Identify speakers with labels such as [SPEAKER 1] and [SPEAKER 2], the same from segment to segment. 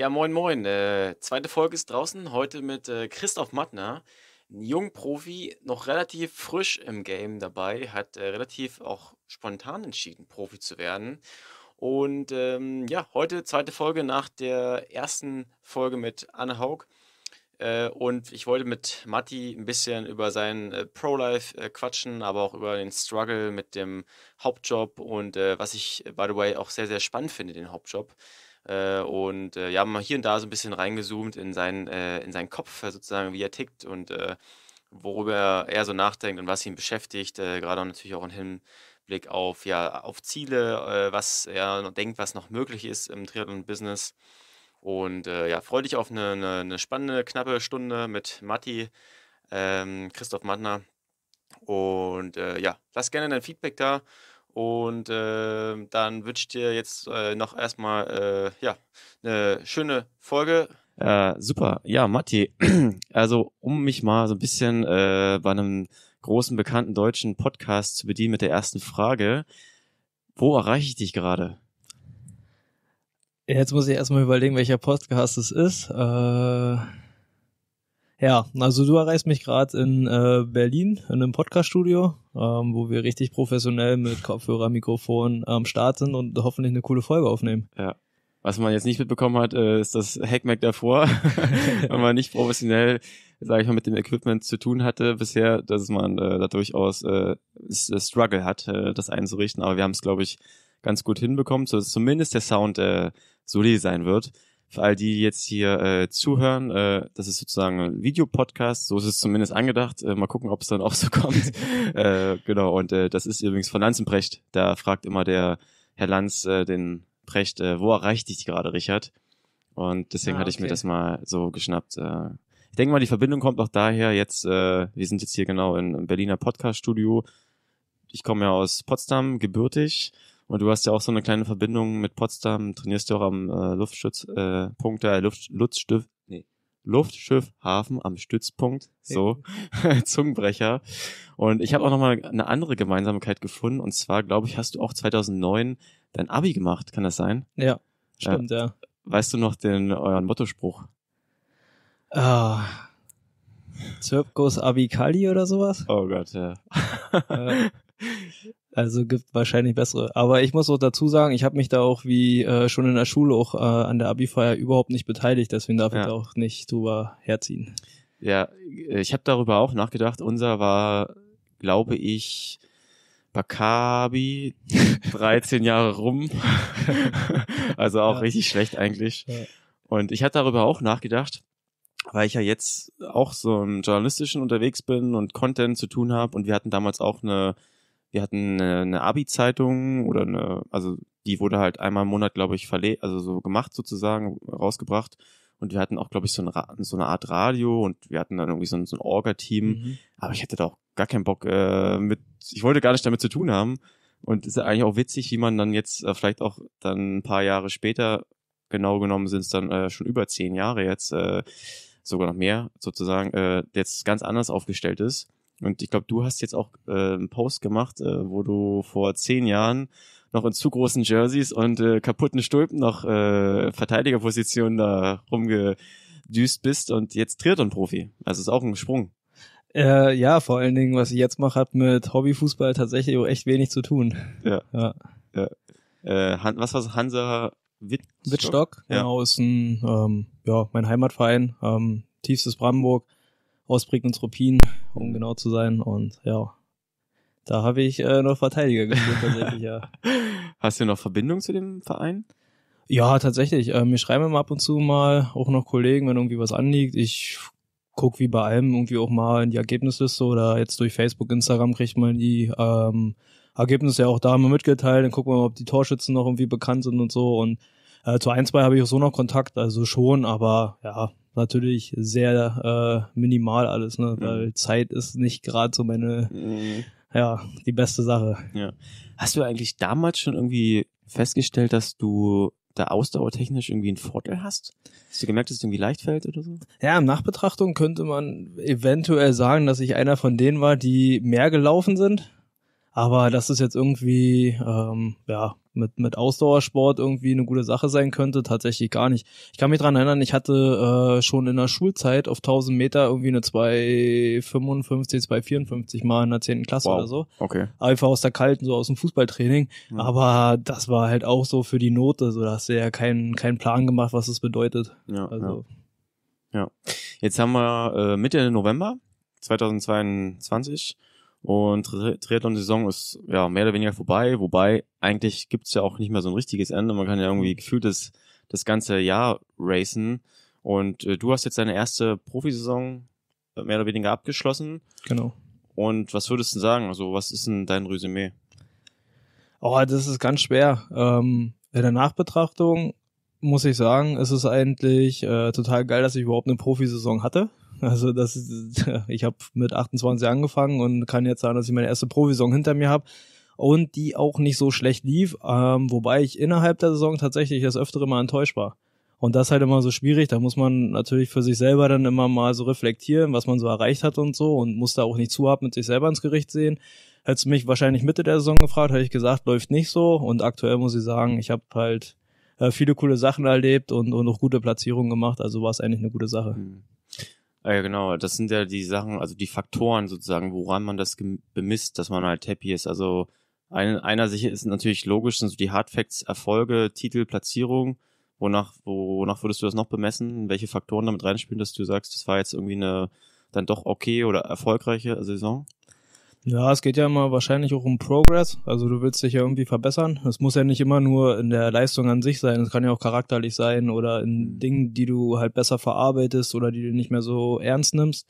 [SPEAKER 1] Ja, moin, moin. Äh, zweite Folge ist draußen. Heute mit äh, Christoph Mattner, ein junger Profi, noch relativ frisch im Game dabei, hat äh, relativ auch spontan entschieden, Profi zu werden. Und ähm, ja, heute zweite Folge nach der ersten Folge mit Anne Haug. Äh, und ich wollte mit Matti ein bisschen über sein äh, Pro-Life äh, quatschen, aber auch über den Struggle mit dem Hauptjob und was ich, by the way, auch sehr, sehr spannend finde, den Hauptjob äh, und äh, ja, mal hier und da so ein bisschen reingezoomt in seinen, äh, in seinen Kopf, äh, sozusagen, wie er tickt und äh, worüber er so nachdenkt und was ihn beschäftigt. Äh, gerade natürlich auch im Hinblick auf, ja, auf Ziele, was er noch denkt, was noch möglich ist im Triathlon-Business. Und ja, freue dich auf eine, eine, eine, spannende, knappe Stunde mit Matti, ähm, Christoph Mattner. Und ja, lass gerne dein Feedback da. Und äh, dann wünsche ich dir jetzt äh, noch erstmal äh, ja, eine schöne Folge. Äh, super, ja, Matti. Also, um mich mal so ein bisschen äh, bei einem großen, bekannten deutschen Podcast zu bedienen mit der ersten Frage: Wo erreiche ich dich gerade?
[SPEAKER 2] Jetzt muss ich erstmal überlegen, welcher Podcast es ist. Äh ja, also du erreichst mich gerade in äh, Berlin in einem Podcast-Studio, ähm, wo wir richtig professionell mit Kopfhörer, Mikrofon am ähm, Start sind und hoffentlich eine coole Folge aufnehmen. Ja. Was man jetzt nicht mitbekommen hat,
[SPEAKER 1] äh, ist das Hackmack davor, wenn man nicht professionell, sage ich mal, mit dem Equipment zu tun hatte bisher, dass man äh, da durchaus äh, äh Struggle hat, äh, das einzurichten. Aber wir haben es, glaube ich, ganz gut hinbekommen, so dass zumindest der Sound äh, solide sein wird. Für all die die jetzt hier äh, zuhören, äh, das ist sozusagen ein Videopodcast, so ist es zumindest angedacht. Äh, mal gucken, ob es dann auch so kommt. äh, genau, und äh, das ist übrigens von Lanzenbrecht. Da fragt immer der Herr Lanz äh, den Brecht, äh, wo erreicht dich gerade, Richard? Und deswegen ah, okay. hatte ich mir das mal so geschnappt. Äh, ich denke mal, die Verbindung kommt auch daher. Jetzt, äh, wir sind jetzt hier genau in, im Berliner Podcast-Studio. Ich komme ja aus Potsdam, gebürtig. Und du hast ja auch so eine kleine Verbindung mit Potsdam, trainierst ja auch am äh, Luftstützpunkt, äh, äh, Luft, Lutzstift, nee, Luftschiffhafen am Stützpunkt, so Zungenbrecher. Und ich habe auch nochmal eine andere Gemeinsamkeit gefunden und zwar glaube ich, hast du auch 2009 dein Abi gemacht, kann das sein? Ja, stimmt äh, ja. Weißt du noch
[SPEAKER 2] den euren Mottospruch? Ah. Zirkus Abikali oder sowas? Oh Gott, ja. Also gibt wahrscheinlich bessere. Aber ich muss auch dazu sagen, ich habe mich da auch wie äh, schon in der Schule auch äh, an der Abi-Feier überhaupt nicht beteiligt, deswegen darf ja. ich da auch nicht drüber herziehen.
[SPEAKER 1] Ja, ich habe darüber auch nachgedacht. Unser war, glaube ich, Bakabi, 13 Jahre rum. also auch ja. richtig schlecht eigentlich. Ja. Und ich habe darüber auch nachgedacht, weil ich ja jetzt auch so im Journalistischen unterwegs bin und Content zu tun habe. Und wir hatten damals auch eine wir hatten eine, äh, eine Abi-Zeitung oder eine, also die wurde halt einmal im Monat, glaube ich, verlegt, also so gemacht sozusagen, rausgebracht. Und wir hatten auch, glaube ich, so eine, so eine Art Radio und wir hatten dann irgendwie so ein, so ein Orga-Team. Mhm. Aber ich hatte da auch gar keinen Bock äh, mit, ich wollte gar nicht damit zu tun haben. Und es ist eigentlich auch witzig, wie man dann jetzt äh, vielleicht auch dann ein paar Jahre später, genau genommen sind es dann äh, schon über zehn Jahre jetzt, äh, sogar noch mehr sozusagen, äh, jetzt ganz anders aufgestellt ist und ich glaube, du hast jetzt auch äh, einen Post gemacht, äh, wo du vor zehn Jahren noch in zu großen Jerseys und äh, kaputten Stulpen noch äh, Verteidigerpositionen da rumgedüst bist und jetzt Triathlon-Profi. Also ist auch ein Sprung.
[SPEAKER 2] Äh, ja, vor allen Dingen, was ich jetzt mache, hat mit Hobbyfußball tatsächlich auch echt wenig zu tun. Ja. ja.
[SPEAKER 1] ja. Äh, Han was war Hansa Wittstock? Wittstock, ja. genau,
[SPEAKER 2] ist ein, ähm, ja, mein Heimatverein, ähm, tiefstes Brandenburg aus Bregenz Ruppin, um mhm. genau zu sein. Und ja, da habe ich äh, noch Verteidiger gespielt tatsächlich, ja. Hast du noch Verbindung zu dem Verein? Ja, tatsächlich. Äh, mir schreiben immer ab und zu mal auch noch Kollegen, wenn irgendwie was anliegt. Ich gucke wie bei allem irgendwie auch mal in die Ergebnisliste oder jetzt durch Facebook, Instagram kriegt man die ähm, Ergebnisse ja auch da mal mitgeteilt. Dann gucken wir mal, ob die Torschützen noch irgendwie bekannt sind und so. Und äh, zu ein, zwei habe ich auch so noch Kontakt, also schon, aber ja, natürlich sehr äh, minimal alles, ne? Ja. Mhm. Weil Zeit ist nicht gerade so meine, mhm. ja, die beste Sache. Ja. Hast du
[SPEAKER 1] eigentlich damals schon irgendwie festgestellt, dass du da ausdauertechnisch irgendwie einen Vorteil
[SPEAKER 2] hast? Hast du gemerkt, dass es irgendwie leicht fällt oder so? Ja, in Nachbetrachtung könnte man eventuell sagen, dass ich einer von denen war, die mehr gelaufen sind aber dass es jetzt irgendwie, ähm, ja, mit, mit Ausdauersport irgendwie eine gute Sache sein könnte, tatsächlich gar nicht. Ich kann mich dran erinnern, ich hatte äh, schon in der Schulzeit auf 1000 Meter irgendwie eine 255, 254 mal in der 10. Klasse wow. oder so. Okay. Einfach aus der kalten, so aus dem Fußballtraining. Mhm. Aber das war halt auch so für die Note, so da hast du ja keinen keinen Plan gemacht, was das bedeutet. Ja, also. ja. ja. Jetzt haben wir äh, Mitte November
[SPEAKER 1] 2022 und Triathlon-Saison ist ja mehr oder weniger vorbei, wobei eigentlich gibt's ja auch nicht mehr so ein richtiges Ende. Man kann ja irgendwie mhm. gefühlt das, das ganze Jahr racen. Und äh, du hast jetzt deine erste Profisaison äh, mehr oder weniger abgeschlossen. Genau. Und was würdest du sagen? Also, was ist denn dein Resümee?
[SPEAKER 2] Oh, das ist ganz schwer. Ähm, in der Nachbetrachtung muss ich sagen, es ist eigentlich äh, total geil, dass ich überhaupt eine Profisaison hatte. Also das ist, ich habe mit 28 angefangen und kann jetzt sagen, dass ich meine erste Provisong hinter mir habe und die auch nicht so schlecht lief, ähm, wobei ich innerhalb der Saison tatsächlich das öftere mal enttäuscht war. Und das halt immer so schwierig, da muss man natürlich für sich selber dann immer mal so reflektieren, was man so erreicht hat und so und muss da auch nicht zu hart mit sich selber ins Gericht sehen. Hättest du mich wahrscheinlich Mitte der Saison gefragt, hätte ich gesagt, läuft nicht so und aktuell muss ich sagen, ich habe halt äh, viele coole Sachen erlebt und, und auch gute Platzierungen gemacht. Also war es eigentlich eine gute Sache. Hm.
[SPEAKER 1] Ah, ja, genau. Das sind ja die Sachen, also die Faktoren sozusagen, woran man das bemisst, dass man halt happy ist. Also ein, einer sicher ist natürlich logisch, sind so die Hardfacts, Erfolge, Titel, Platzierung. Wonach, wonach würdest du das noch bemessen? Welche Faktoren damit reinspielen, dass du sagst, das war jetzt irgendwie eine dann doch okay oder erfolgreiche Saison?
[SPEAKER 2] Ja, es geht ja immer wahrscheinlich auch um Progress. Also du willst dich ja irgendwie verbessern. Es muss ja nicht immer nur in der Leistung an sich sein. Es kann ja auch charakterlich sein oder in Dingen, die du halt besser verarbeitest oder die du nicht mehr so ernst nimmst.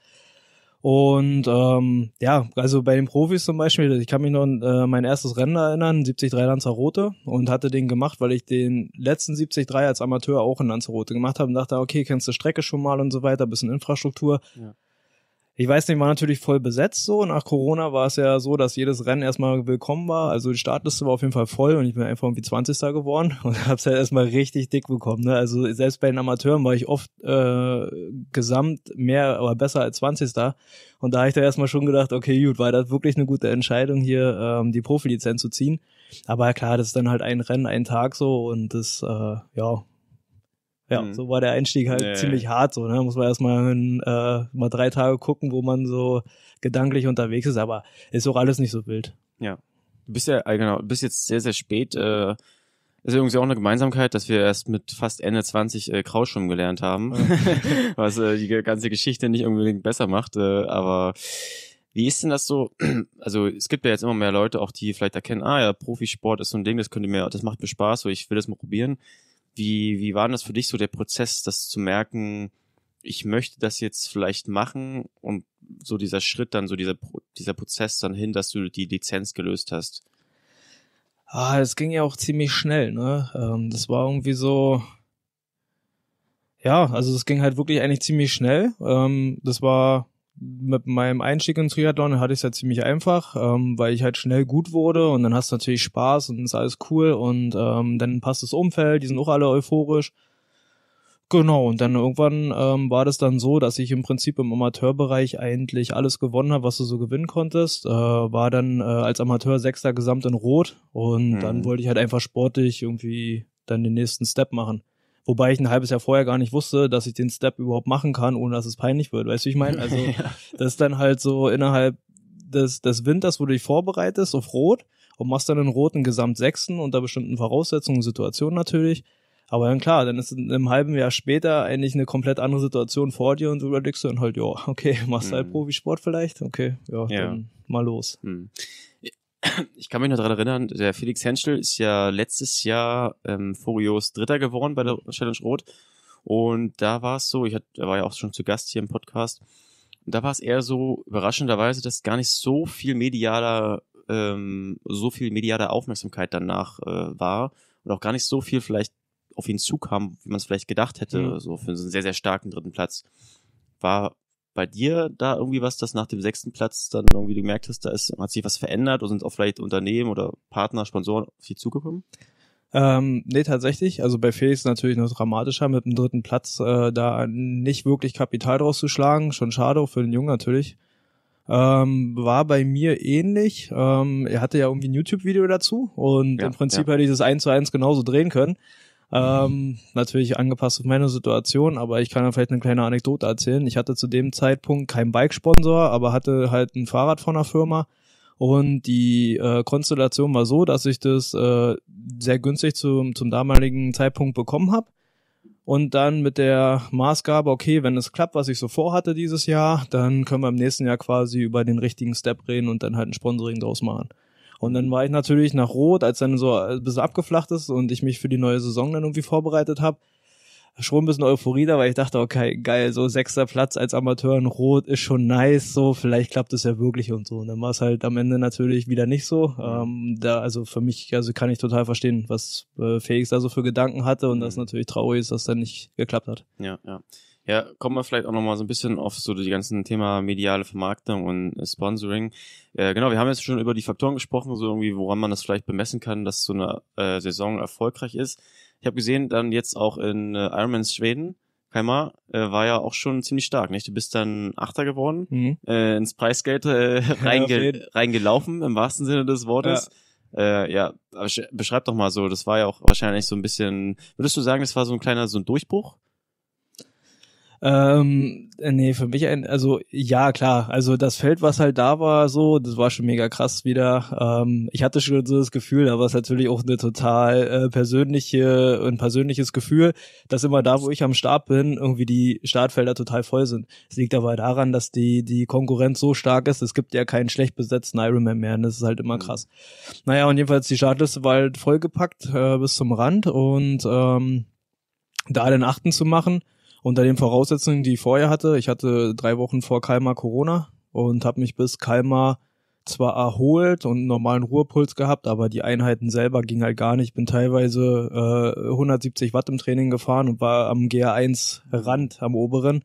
[SPEAKER 2] Und ähm, ja, also bei den Profis zum Beispiel, ich kann mich noch an äh, mein erstes Rennen erinnern, 73 Lanzarote und hatte den gemacht, weil ich den letzten 73 als Amateur auch in Lanzarote gemacht habe und dachte, okay, kennst du Strecke schon mal und so weiter, bisschen Infrastruktur. Ja ich weiß nicht, war natürlich voll besetzt so. Nach Corona war es ja so, dass jedes Rennen erstmal willkommen war. Also die Startliste war auf jeden Fall voll und ich bin einfach irgendwie 20. geworden und hab's halt erstmal richtig dick bekommen. Ne? Also selbst bei den Amateuren war ich oft äh, gesamt mehr oder besser als 20. Und da habe ich da erstmal schon gedacht, okay, gut, war das wirklich eine gute Entscheidung, hier ähm, die Profilizenz zu ziehen. Aber klar, das ist dann halt ein Rennen, ein Tag so und das, äh, ja, ja, mhm. so war der Einstieg halt nee. ziemlich hart, so, ne? Muss man erstmal äh, mal drei Tage gucken, wo man so gedanklich unterwegs ist, aber ist auch alles nicht so wild.
[SPEAKER 1] Ja. Du bist ja, äh, genau, bist jetzt sehr, sehr spät, äh, ist irgendwie auch eine Gemeinsamkeit, dass wir erst mit fast Ende 20 äh, Krauschum gelernt haben, ja. was äh, die ganze Geschichte nicht unbedingt besser macht, äh, aber wie ist denn das so? Also es gibt ja jetzt immer mehr Leute, auch die vielleicht erkennen, ah ja, Profisport ist so ein Ding, das könnte mir, das macht mir Spaß, so ich will das mal probieren. Wie, wie war denn das für dich so der Prozess, das zu merken, ich möchte das jetzt vielleicht machen und so dieser Schritt dann, so dieser, dieser Prozess dann hin, dass du die Lizenz gelöst hast?
[SPEAKER 2] Ah, es ging ja auch ziemlich schnell, ne? Ähm, das war irgendwie so, ja, also es ging halt wirklich eigentlich ziemlich schnell. Ähm, das war mit meinem Einstieg ins Triathlon hatte ich es ja ziemlich einfach, ähm, weil ich halt schnell gut wurde und dann hast du natürlich Spaß und ist alles cool und ähm, dann passt das Umfeld, die sind auch alle euphorisch. Genau, und dann irgendwann ähm, war das dann so, dass ich im Prinzip im Amateurbereich eigentlich alles gewonnen habe, was du so gewinnen konntest. Äh, war dann äh, als Amateur Sechster gesamt in Rot und mhm. dann wollte ich halt einfach sportlich irgendwie dann den nächsten Step machen. Wobei ich ein halbes Jahr vorher gar nicht wusste, dass ich den Step überhaupt machen kann, ohne dass es peinlich wird. Weißt du, wie ich meine? Also, ja. das ist dann halt so innerhalb des, des Winters, wo du dich vorbereitest auf Rot und machst dann einen roten Gesamtsechsten unter bestimmten Voraussetzungen, Situationen natürlich. Aber dann klar, dann ist in einem halben Jahr später eigentlich eine komplett andere Situation vor dir und du überlegst dann halt, ja, okay, machst halt mhm. halt Profisport vielleicht, okay, ja, ja. dann mal los.
[SPEAKER 1] Mhm ich kann mich noch daran erinnern, der Felix Henschel ist ja letztes Jahr ähm, Furios Dritter geworden bei der Challenge Rot. Und da war es so, ich hat, war ja auch schon zu Gast hier im Podcast, und da war es eher so überraschenderweise, dass gar nicht so viel medialer, ähm, so viel medialer Aufmerksamkeit danach äh, war und auch gar nicht so viel vielleicht auf ihn zukam, wie man es vielleicht gedacht hätte, mhm. so für einen sehr, sehr starken dritten Platz. War bei dir da irgendwie was, das nach dem sechsten Platz dann irgendwie du gemerkt hast, da ist, hat sich was verändert oder sind auch vielleicht Unternehmen oder Partner, Sponsoren
[SPEAKER 2] auf dich zugekommen? Ähm, nee, tatsächlich. Also bei Felix natürlich noch dramatischer mit dem dritten Platz, äh, da nicht wirklich Kapital draus zu schlagen. Schon schade, für den Jungen natürlich. Ähm, war bei mir ähnlich. Ähm, er hatte ja irgendwie ein YouTube-Video dazu und ja, im Prinzip ja. hätte ich das eins zu eins genauso drehen können. Ähm, natürlich angepasst auf meine Situation, aber ich kann ja vielleicht eine kleine Anekdote erzählen. Ich hatte zu dem Zeitpunkt keinen Bike-Sponsor, aber hatte halt ein Fahrrad von einer Firma. Und die äh, Konstellation war so, dass ich das äh, sehr günstig zum, zum damaligen Zeitpunkt bekommen habe. Und dann mit der Maßgabe, okay, wenn es klappt, was ich so vorhatte dieses Jahr, dann können wir im nächsten Jahr quasi über den richtigen Step reden und dann halt ein Sponsoring draus machen. Und dann mhm. war ich natürlich nach Rot, als dann so äh, ein bisschen abgeflacht ist und ich mich für die neue Saison dann irgendwie vorbereitet habe, schon ein bisschen Euphorie da, weil ich dachte, okay, geil, so sechster Platz als Amateur in Rot ist schon nice, so vielleicht klappt es ja wirklich und so. Und dann war es halt am Ende natürlich wieder nicht so. Mhm. Ähm, da, also für mich, also kann ich total verstehen, was äh, Felix da so für Gedanken hatte und mhm. das natürlich traurig ist, dass das dann nicht geklappt hat.
[SPEAKER 1] Ja, ja. Ja, kommen wir vielleicht auch nochmal so ein bisschen auf so die ganzen Thema mediale Vermarktung und äh, Sponsoring. Äh, genau, wir haben jetzt schon über die Faktoren gesprochen, so irgendwie, woran man das vielleicht bemessen kann, dass so eine äh, Saison erfolgreich ist. Ich habe gesehen, dann jetzt auch in äh, Ironmans Schweden, Keimer, äh, war ja auch schon ziemlich stark, nicht? Du bist dann Achter geworden, mhm. äh, ins Preisgeld äh, reinge ja, reingelaufen, im wahrsten Sinne des Wortes. Ja äh, ja, beschreib doch mal so, das war ja auch wahrscheinlich so ein bisschen, würdest du sagen, das war so ein kleiner, so ein Durchbruch
[SPEAKER 2] ähm, äh, nee, für mich ein, also ja, klar. Also das Feld, was halt da war, so, das war schon mega krass wieder. Ähm, ich hatte schon so das Gefühl, da war es natürlich auch eine total äh, persönliche, ein persönliches Gefühl, dass immer da, wo ich am Start bin, irgendwie die Startfelder total voll sind. Es liegt aber daran, dass die, die Konkurrenz so stark ist, es gibt ja keinen schlecht besetzten Ironman mehr. Und das ist halt immer mhm. krass. Naja, und jedenfalls die Startliste war halt vollgepackt äh, bis zum Rand und ähm, da den Achten zu machen unter den Voraussetzungen, die ich vorher hatte. Ich hatte drei Wochen vor Kalmar Corona und habe mich bis Kalmar zwar erholt und normalen Ruhepuls gehabt, aber die Einheiten selber gingen halt gar nicht. Bin teilweise äh, 170 Watt im Training gefahren und war am GR1-Rand am oberen.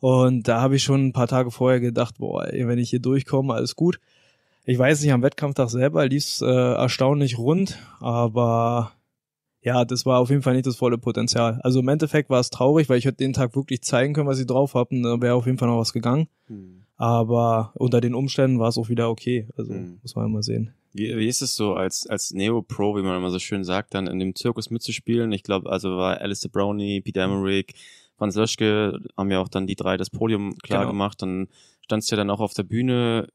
[SPEAKER 2] Und da habe ich schon ein paar Tage vorher gedacht, boah, ey, wenn ich hier durchkomme, alles gut. Ich weiß nicht, am Wettkampftag selber lief es äh, erstaunlich rund, aber ja, das war auf jeden Fall nicht das volle Potenzial. Also im Endeffekt war es traurig, weil ich hätte den Tag wirklich zeigen können, was ich drauf habe da wäre auf jeden Fall noch was gegangen. Hm. Aber unter den Umständen war es auch wieder okay. Also hm. muss man mal sehen.
[SPEAKER 1] Wie, wie ist es so als, als Neo-Pro, wie man immer so schön sagt, dann in dem Zirkus mitzuspielen? Ich glaube, also war Alistair Brownie, Pete hm. Emmerich, Franz Löschke, haben ja auch dann die drei das Podium klar genau. gemacht. Dann standst du ja dann auch auf der Bühne.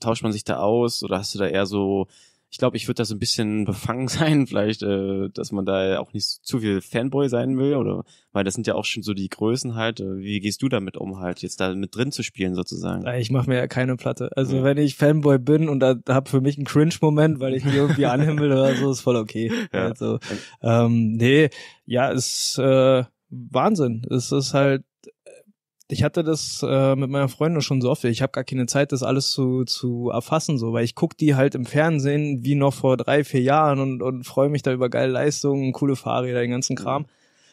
[SPEAKER 1] Tauscht man sich da aus oder hast du da eher so ich glaube, ich würde da so ein bisschen befangen sein, vielleicht, äh, dass man da auch nicht zu viel Fanboy sein will oder weil das sind ja auch schon so die Größen halt. Äh, wie gehst du damit um halt, jetzt da mit drin zu spielen sozusagen? Äh, ich
[SPEAKER 2] mache mir ja keine Platte. Also ja. wenn ich Fanboy bin und da habe für mich einen Cringe-Moment, weil ich mich irgendwie anhimmel oder so, ist voll okay. Ja. Also ähm, ähm nee, ja, ist äh, Wahnsinn. Es ist halt ich hatte das äh, mit meiner Freundin schon so oft. Ich habe gar keine Zeit, das alles zu, zu erfassen, so, weil ich guck die halt im Fernsehen wie noch vor drei, vier Jahren und, und freue mich da über geile Leistungen, coole Fahrräder, den ganzen mhm. Kram.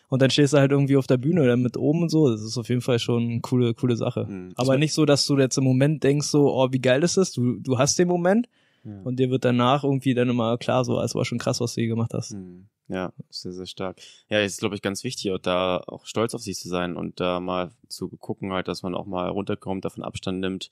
[SPEAKER 2] Und dann stehst du halt irgendwie auf der Bühne dann mit oben und so. Das ist auf jeden Fall schon eine coole, coole Sache. Mhm. Aber nicht so, dass du jetzt im Moment denkst, so, oh, wie geil ist das? Du, du hast den Moment, ja. Und dir wird danach irgendwie dann immer klar, so, es war schon krass, was du hier gemacht hast. Mhm.
[SPEAKER 1] Ja, sehr, sehr stark. Ja, es ist, glaube ich, ganz wichtig, auch da auch stolz auf sich zu sein und da mal zu gucken, halt, dass man auch mal runterkommt, davon Abstand nimmt,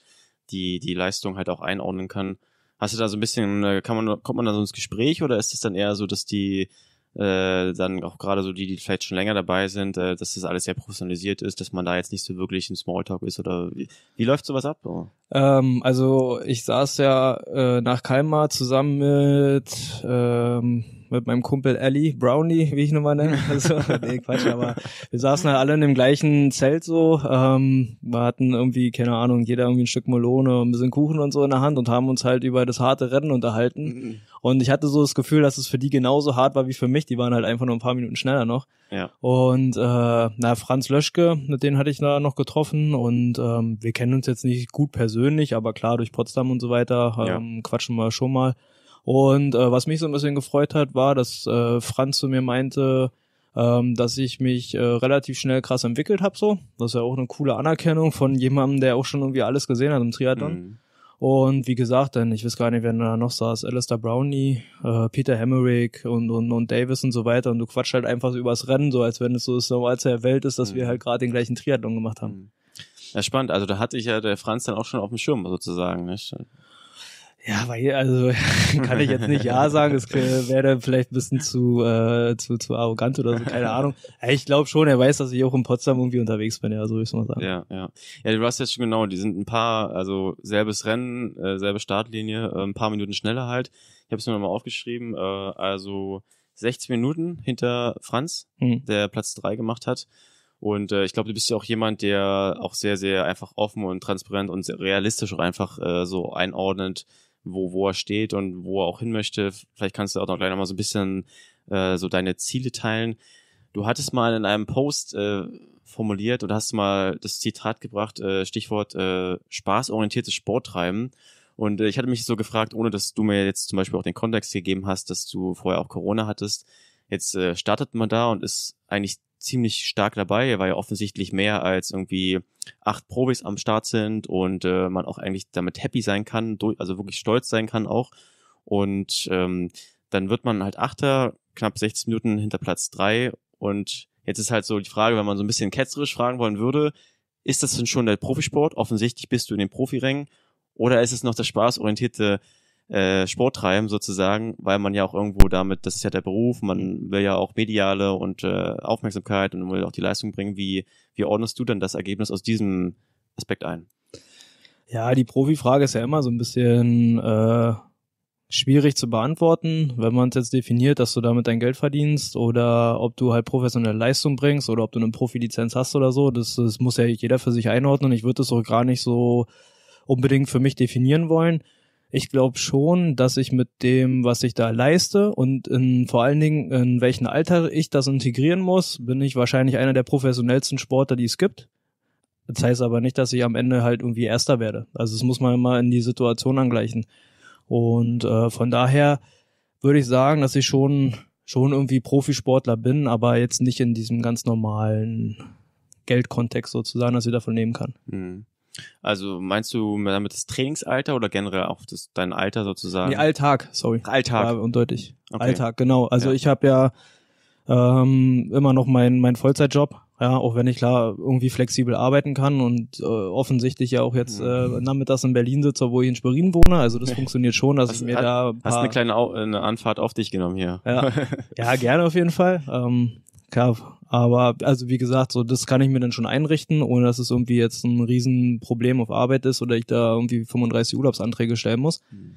[SPEAKER 1] die, die Leistung halt auch einordnen kann. Hast du da so ein bisschen, äh, kann man, kommt man da so ins Gespräch oder ist es dann eher so, dass die äh, dann auch gerade so die, die vielleicht schon länger dabei sind, äh, dass das alles sehr professionalisiert ist, dass man da jetzt nicht so wirklich im Smalltalk ist oder wie, wie läuft sowas ab? Oh.
[SPEAKER 2] Ähm, also ich saß ja äh, nach Kalmar zusammen mit ähm, mit meinem Kumpel Ellie Brownie, wie ich ihn immer nenne. Also, nee, Quatsch, aber wir saßen halt alle in dem gleichen Zelt so. Ähm, wir hatten irgendwie, keine Ahnung, jeder irgendwie ein Stück Melone, und ein bisschen Kuchen und so in der Hand und haben uns halt über das harte Rennen unterhalten. Mhm. Und ich hatte so das Gefühl, dass es für die genauso hart war wie für mich. Die waren halt einfach nur ein paar Minuten schneller noch. Ja. Und äh, na, Franz Löschke, mit denen hatte ich da noch getroffen und ähm, wir kennen uns jetzt nicht gut persönlich, aber klar, durch Potsdam und so weiter ähm, ja. quatschen wir schon mal. Und äh, was mich so ein bisschen gefreut hat, war, dass äh, Franz zu mir meinte, ähm, dass ich mich äh, relativ schnell krass entwickelt habe. So. Das ist ja auch eine coole Anerkennung von jemandem, der auch schon irgendwie alles gesehen hat im Triathlon. Mhm. Und wie gesagt, denn ich weiß gar nicht, wer da noch saß, Alistair Brownie, äh, Peter Hemmerich und, und, und Davis und so weiter. Und du quatscht halt einfach so übers Rennen, so als wenn es so das als der Welt ist, dass mhm. wir halt gerade den gleichen Triathlon gemacht haben. Mhm.
[SPEAKER 1] Ja, spannend. Also da hatte ich ja der Franz dann auch schon auf dem Schirm sozusagen. Nicht?
[SPEAKER 2] Ja, weil, also kann ich jetzt nicht Ja sagen, das wäre dann vielleicht ein bisschen zu, äh, zu, zu arrogant oder so, keine Ahnung. Ich glaube schon, er weiß, dass ich auch in Potsdam irgendwie unterwegs bin, ja, so würde ich mal sagen.
[SPEAKER 1] Ja, ja. Ja, du hast jetzt schon genau, die sind ein paar, also selbes Rennen, äh, selbe Startlinie, äh, ein paar Minuten schneller halt. Ich habe es mir nochmal aufgeschrieben, äh, also 60 Minuten hinter Franz, mhm. der Platz drei gemacht hat. Und äh, ich glaube, du bist ja auch jemand, der auch sehr, sehr einfach offen und transparent und realistisch auch einfach äh, so einordnet, wo, wo er steht und wo er auch hin möchte. Vielleicht kannst du auch noch gleich nochmal so ein bisschen äh, so deine Ziele teilen. Du hattest mal in einem Post äh, formuliert oder hast mal das Zitat gebracht, äh, Stichwort äh, spaßorientiertes Sporttreiben. Und äh, ich hatte mich so gefragt, ohne dass du mir jetzt zum Beispiel auch den Kontext gegeben hast, dass du vorher auch Corona hattest. Jetzt äh, startet man da und ist eigentlich ziemlich stark dabei, weil ja offensichtlich mehr als irgendwie acht Profis am Start sind und äh, man auch eigentlich damit happy sein kann, durch, also wirklich stolz sein kann auch. Und ähm, dann wird man halt Achter, knapp 60 Minuten hinter Platz drei. Und jetzt ist halt so die Frage, wenn man so ein bisschen ketzerisch fragen wollen würde, ist das denn schon der Profisport? Offensichtlich bist du in den Profirängen. Oder ist es noch das spaßorientierte äh, Sport treiben sozusagen, weil man ja auch irgendwo damit, das ist ja der Beruf, man will ja auch mediale und äh, Aufmerksamkeit und will auch die Leistung bringen. Wie, wie ordnest du denn das Ergebnis aus diesem Aspekt ein?
[SPEAKER 2] Ja, die Profifrage ist ja immer so ein bisschen äh, schwierig zu beantworten, wenn man es jetzt definiert, dass du damit dein Geld verdienst oder ob du halt professionelle Leistung bringst oder ob du eine Profilizenz hast oder so. Das, das muss ja jeder für sich einordnen. Ich würde das auch gar nicht so unbedingt für mich definieren wollen ich glaube schon, dass ich mit dem, was ich da leiste und in, vor allen Dingen in welchem Alter ich das integrieren muss, bin ich wahrscheinlich einer der professionellsten Sportler, die es gibt. Das heißt aber nicht, dass ich am Ende halt irgendwie Erster werde. Also es muss man immer in die Situation angleichen. Und äh, von daher würde ich sagen, dass ich schon schon irgendwie Profisportler bin, aber jetzt nicht in diesem ganz normalen Geldkontext sozusagen, dass ich davon nehmen kann.
[SPEAKER 1] Mhm. Also meinst du damit das Trainingsalter oder generell auch das, dein Alter sozusagen? Nee, Alltag,
[SPEAKER 2] sorry. Alltag. Ja, undeutlich. Okay. Alltag, genau. Also ja. ich habe ja ähm, immer noch meinen mein Vollzeitjob, ja, auch wenn ich klar irgendwie flexibel arbeiten kann und äh, offensichtlich ja auch jetzt mhm. äh, nachmittags in Berlin sitze, wo ich in Sperrin wohne. Also das funktioniert schon, dass hast, ich mir hat, da. Ein paar, hast eine kleine
[SPEAKER 1] Au eine Anfahrt auf dich genommen hier. Ja,
[SPEAKER 2] ja gerne auf jeden Fall. Ähm, Klar, aber also wie gesagt, so das kann ich mir dann schon einrichten, ohne dass es irgendwie jetzt ein Riesenproblem auf Arbeit ist oder ich da irgendwie 35 Urlaubsanträge stellen muss. Mhm.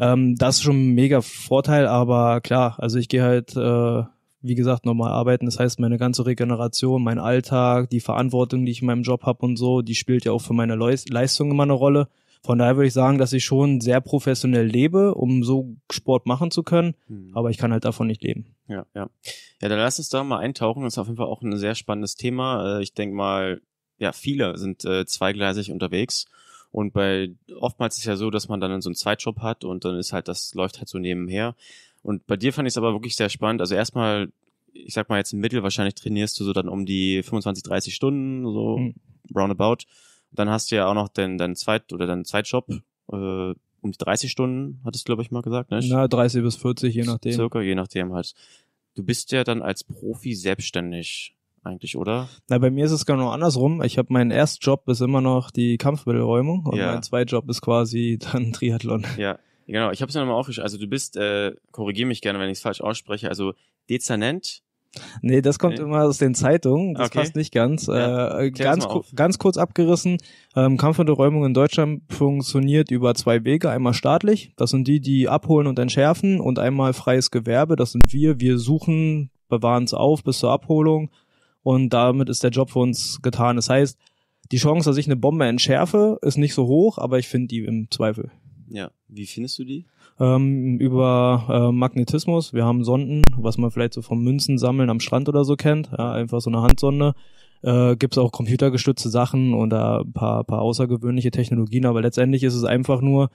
[SPEAKER 2] Ähm, das ist schon ein mega Vorteil, aber klar, also ich gehe halt, äh, wie gesagt, nochmal arbeiten. Das heißt, meine ganze Regeneration, mein Alltag, die Verantwortung, die ich in meinem Job habe und so, die spielt ja auch für meine Leistung immer eine Rolle. Von daher würde ich sagen, dass ich schon sehr professionell lebe, um so Sport machen zu können, mhm. aber ich kann halt davon nicht leben.
[SPEAKER 1] Ja, ja. Ja, dann lass uns da mal eintauchen. Das ist auf jeden Fall auch ein sehr spannendes Thema. Äh, ich denke mal, ja, viele sind äh, zweigleisig unterwegs. Und bei oftmals ist ja so, dass man dann so einen Zweitjob hat und dann ist halt, das läuft halt so nebenher. Und bei dir fand ich es aber wirklich sehr spannend. Also erstmal, ich sag mal jetzt im Mittel wahrscheinlich trainierst du so dann um die 25, 30 Stunden, so mhm. roundabout. Dann hast du ja auch noch den, deinen Zweit- oder deinen Zweitjob, äh, um die 30 Stunden, hattest du, glaube ich, mal gesagt, ne? Na,
[SPEAKER 2] 30 bis 40, je nachdem. Circa,
[SPEAKER 1] je nachdem halt. Du bist ja dann als Profi selbstständig eigentlich, oder?
[SPEAKER 2] Na, bei mir ist es genau andersrum. Ich habe meinen Erstjob ist immer noch die Kampfmittelräumung und ja. mein Zweitjob ist quasi dann Triathlon.
[SPEAKER 1] Ja, genau. Ich habe es ja nochmal aufgeschrieben. Also du bist, äh, korrigiere mich gerne, wenn ich es falsch ausspreche, also Dezernent
[SPEAKER 2] Nee, das kommt nee. immer aus den Zeitungen. Das okay. passt nicht ganz. Ja. Äh, äh ganz, ganz kurz abgerissen. Ähm, Kampf und Räumung in Deutschland funktioniert über zwei Wege. Einmal staatlich, das sind die, die abholen und entschärfen, und einmal freies Gewerbe, das sind wir. Wir suchen, bewahren es auf bis zur Abholung und damit ist der Job für uns getan. Das heißt, die Chance, dass ich eine Bombe entschärfe, ist nicht so hoch, aber ich finde die im Zweifel.
[SPEAKER 1] Ja, wie findest du die?
[SPEAKER 2] ähm, über äh, Magnetismus. Wir haben Sonden, was man vielleicht so vom Münzen sammeln am Strand oder so kennt. Ja, einfach so eine Handsonde. Äh, Gibt es auch computergestützte Sachen und ein paar, paar außergewöhnliche Technologien, aber letztendlich ist es einfach nur,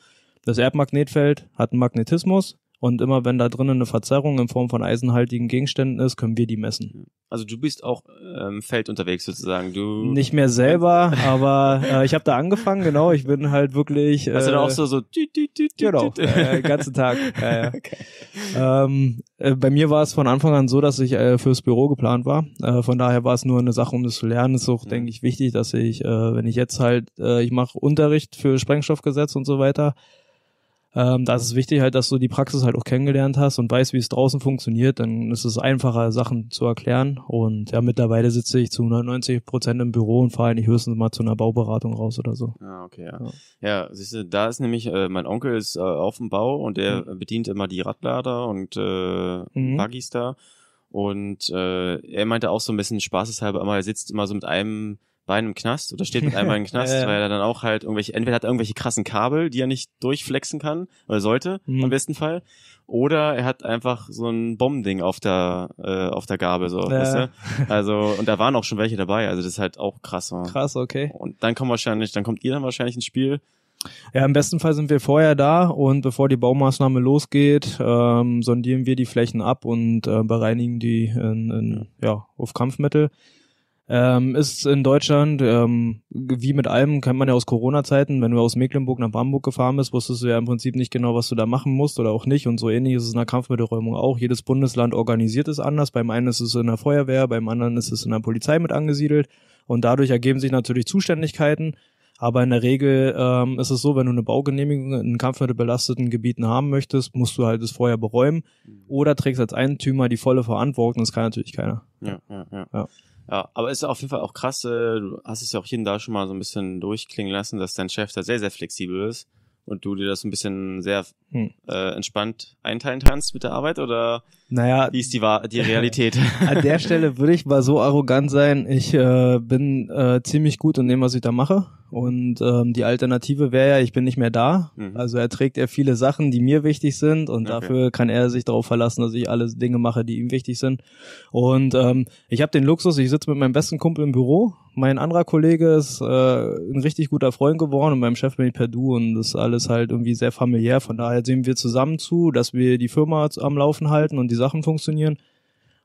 [SPEAKER 2] das Erdmagnetfeld hat einen Magnetismus, und immer wenn da drinnen eine Verzerrung in Form von eisenhaltigen Gegenständen ist, können wir die messen.
[SPEAKER 1] Also du bist auch im ähm, Feld unterwegs sozusagen. Du nicht mehr selber,
[SPEAKER 2] aber äh, ich habe da angefangen, genau. Ich bin halt wirklich. Äh, Hast du da äh, auch so so tüt, genau, äh, ganzen Tag. Äh, okay. ähm, äh, bei mir war es von Anfang an so, dass ich äh, fürs Büro geplant war. Äh, von daher war es nur eine Sache, um das zu lernen. Ist auch, mhm. denke ich, wichtig, dass ich, äh, wenn ich jetzt halt, äh, ich mache Unterricht für Sprengstoffgesetz und so weiter ähm, da ist es wichtig halt, dass du die Praxis halt auch kennengelernt hast und weißt, wie es draußen funktioniert. Dann ist es einfacher, Sachen zu erklären. Und ja, mittlerweile sitze ich zu 99 Prozent im Büro und fahre eigentlich höchstens mal zu einer Bauberatung raus oder so.
[SPEAKER 1] Ah, okay, ja. Ja, ja siehst du, da ist nämlich, äh, mein Onkel ist äh, auf dem Bau und der mhm. bedient immer die Radlader und äh, mhm. da. Und äh, er meinte auch so ein bisschen spaßeshalber immer, er sitzt immer so mit einem Bein im Knast oder steht mit einem Bein im Knast, weil er dann auch halt irgendwelche, entweder hat er irgendwelche krassen Kabel, die er nicht durchflexen kann oder sollte, mhm. im besten Fall, oder er hat einfach so ein Bombending auf der äh, auf der Gabel so, äh. weißt du? Also und da waren auch schon welche dabei, also das ist halt auch krass. Man.
[SPEAKER 2] Krass, okay.
[SPEAKER 1] Und dann kommt wahrscheinlich, dann kommt ihr dann wahrscheinlich ins Spiel.
[SPEAKER 2] Ja, im besten Fall sind wir vorher da und bevor die Baumaßnahme losgeht, ähm, sondieren wir die Flächen ab und äh, bereinigen die in, in, ja, auf Kampfmittel. Ähm, ist in Deutschland, ähm, wie mit allem, kennt man ja aus Corona-Zeiten, wenn du aus Mecklenburg nach Bamberg gefahren bist, wusstest du ja im Prinzip nicht genau, was du da machen musst oder auch nicht. Und so ähnlich ist es in der Kampfmittelräumung auch. Jedes Bundesland organisiert es anders. Beim einen ist es in der Feuerwehr, beim anderen ist es in der Polizei mit angesiedelt. Und dadurch ergeben sich natürlich Zuständigkeiten. Aber in der Regel ähm, ist es so, wenn du eine Baugenehmigung in kampfmittelbelasteten Gebieten haben möchtest, musst du halt es vorher beräumen mhm. oder trägst als Eigentümer die volle Verantwortung. Das kann natürlich keiner. ja, ja. ja. ja.
[SPEAKER 1] Ja, aber ist auf jeden Fall auch krass, äh, du hast es ja auch hier und da schon mal so ein bisschen durchklingen lassen, dass dein Chef da sehr, sehr flexibel ist und du dir das ein bisschen sehr hm. äh, entspannt einteilen kannst mit der Arbeit oder naja, wie ist die, die Realität? An der Stelle
[SPEAKER 2] würde ich mal so arrogant sein. Ich äh, bin äh, ziemlich gut in dem, was ich da mache. Und ähm, die Alternative wäre ja, ich bin nicht mehr da. Mhm. Also erträgt er viele Sachen, die mir wichtig sind. Und okay. dafür kann er sich darauf verlassen, dass ich alle Dinge mache, die ihm wichtig sind. Und ähm, ich habe den Luxus, ich sitze mit meinem besten Kumpel im Büro. Mein anderer Kollege ist äh, ein richtig guter Freund geworden und meinem Chef bin ich per Du und das ist alles halt irgendwie sehr familiär. Von daher sehen wir zusammen zu, dass wir die Firma am Laufen halten und diese Sachen funktionieren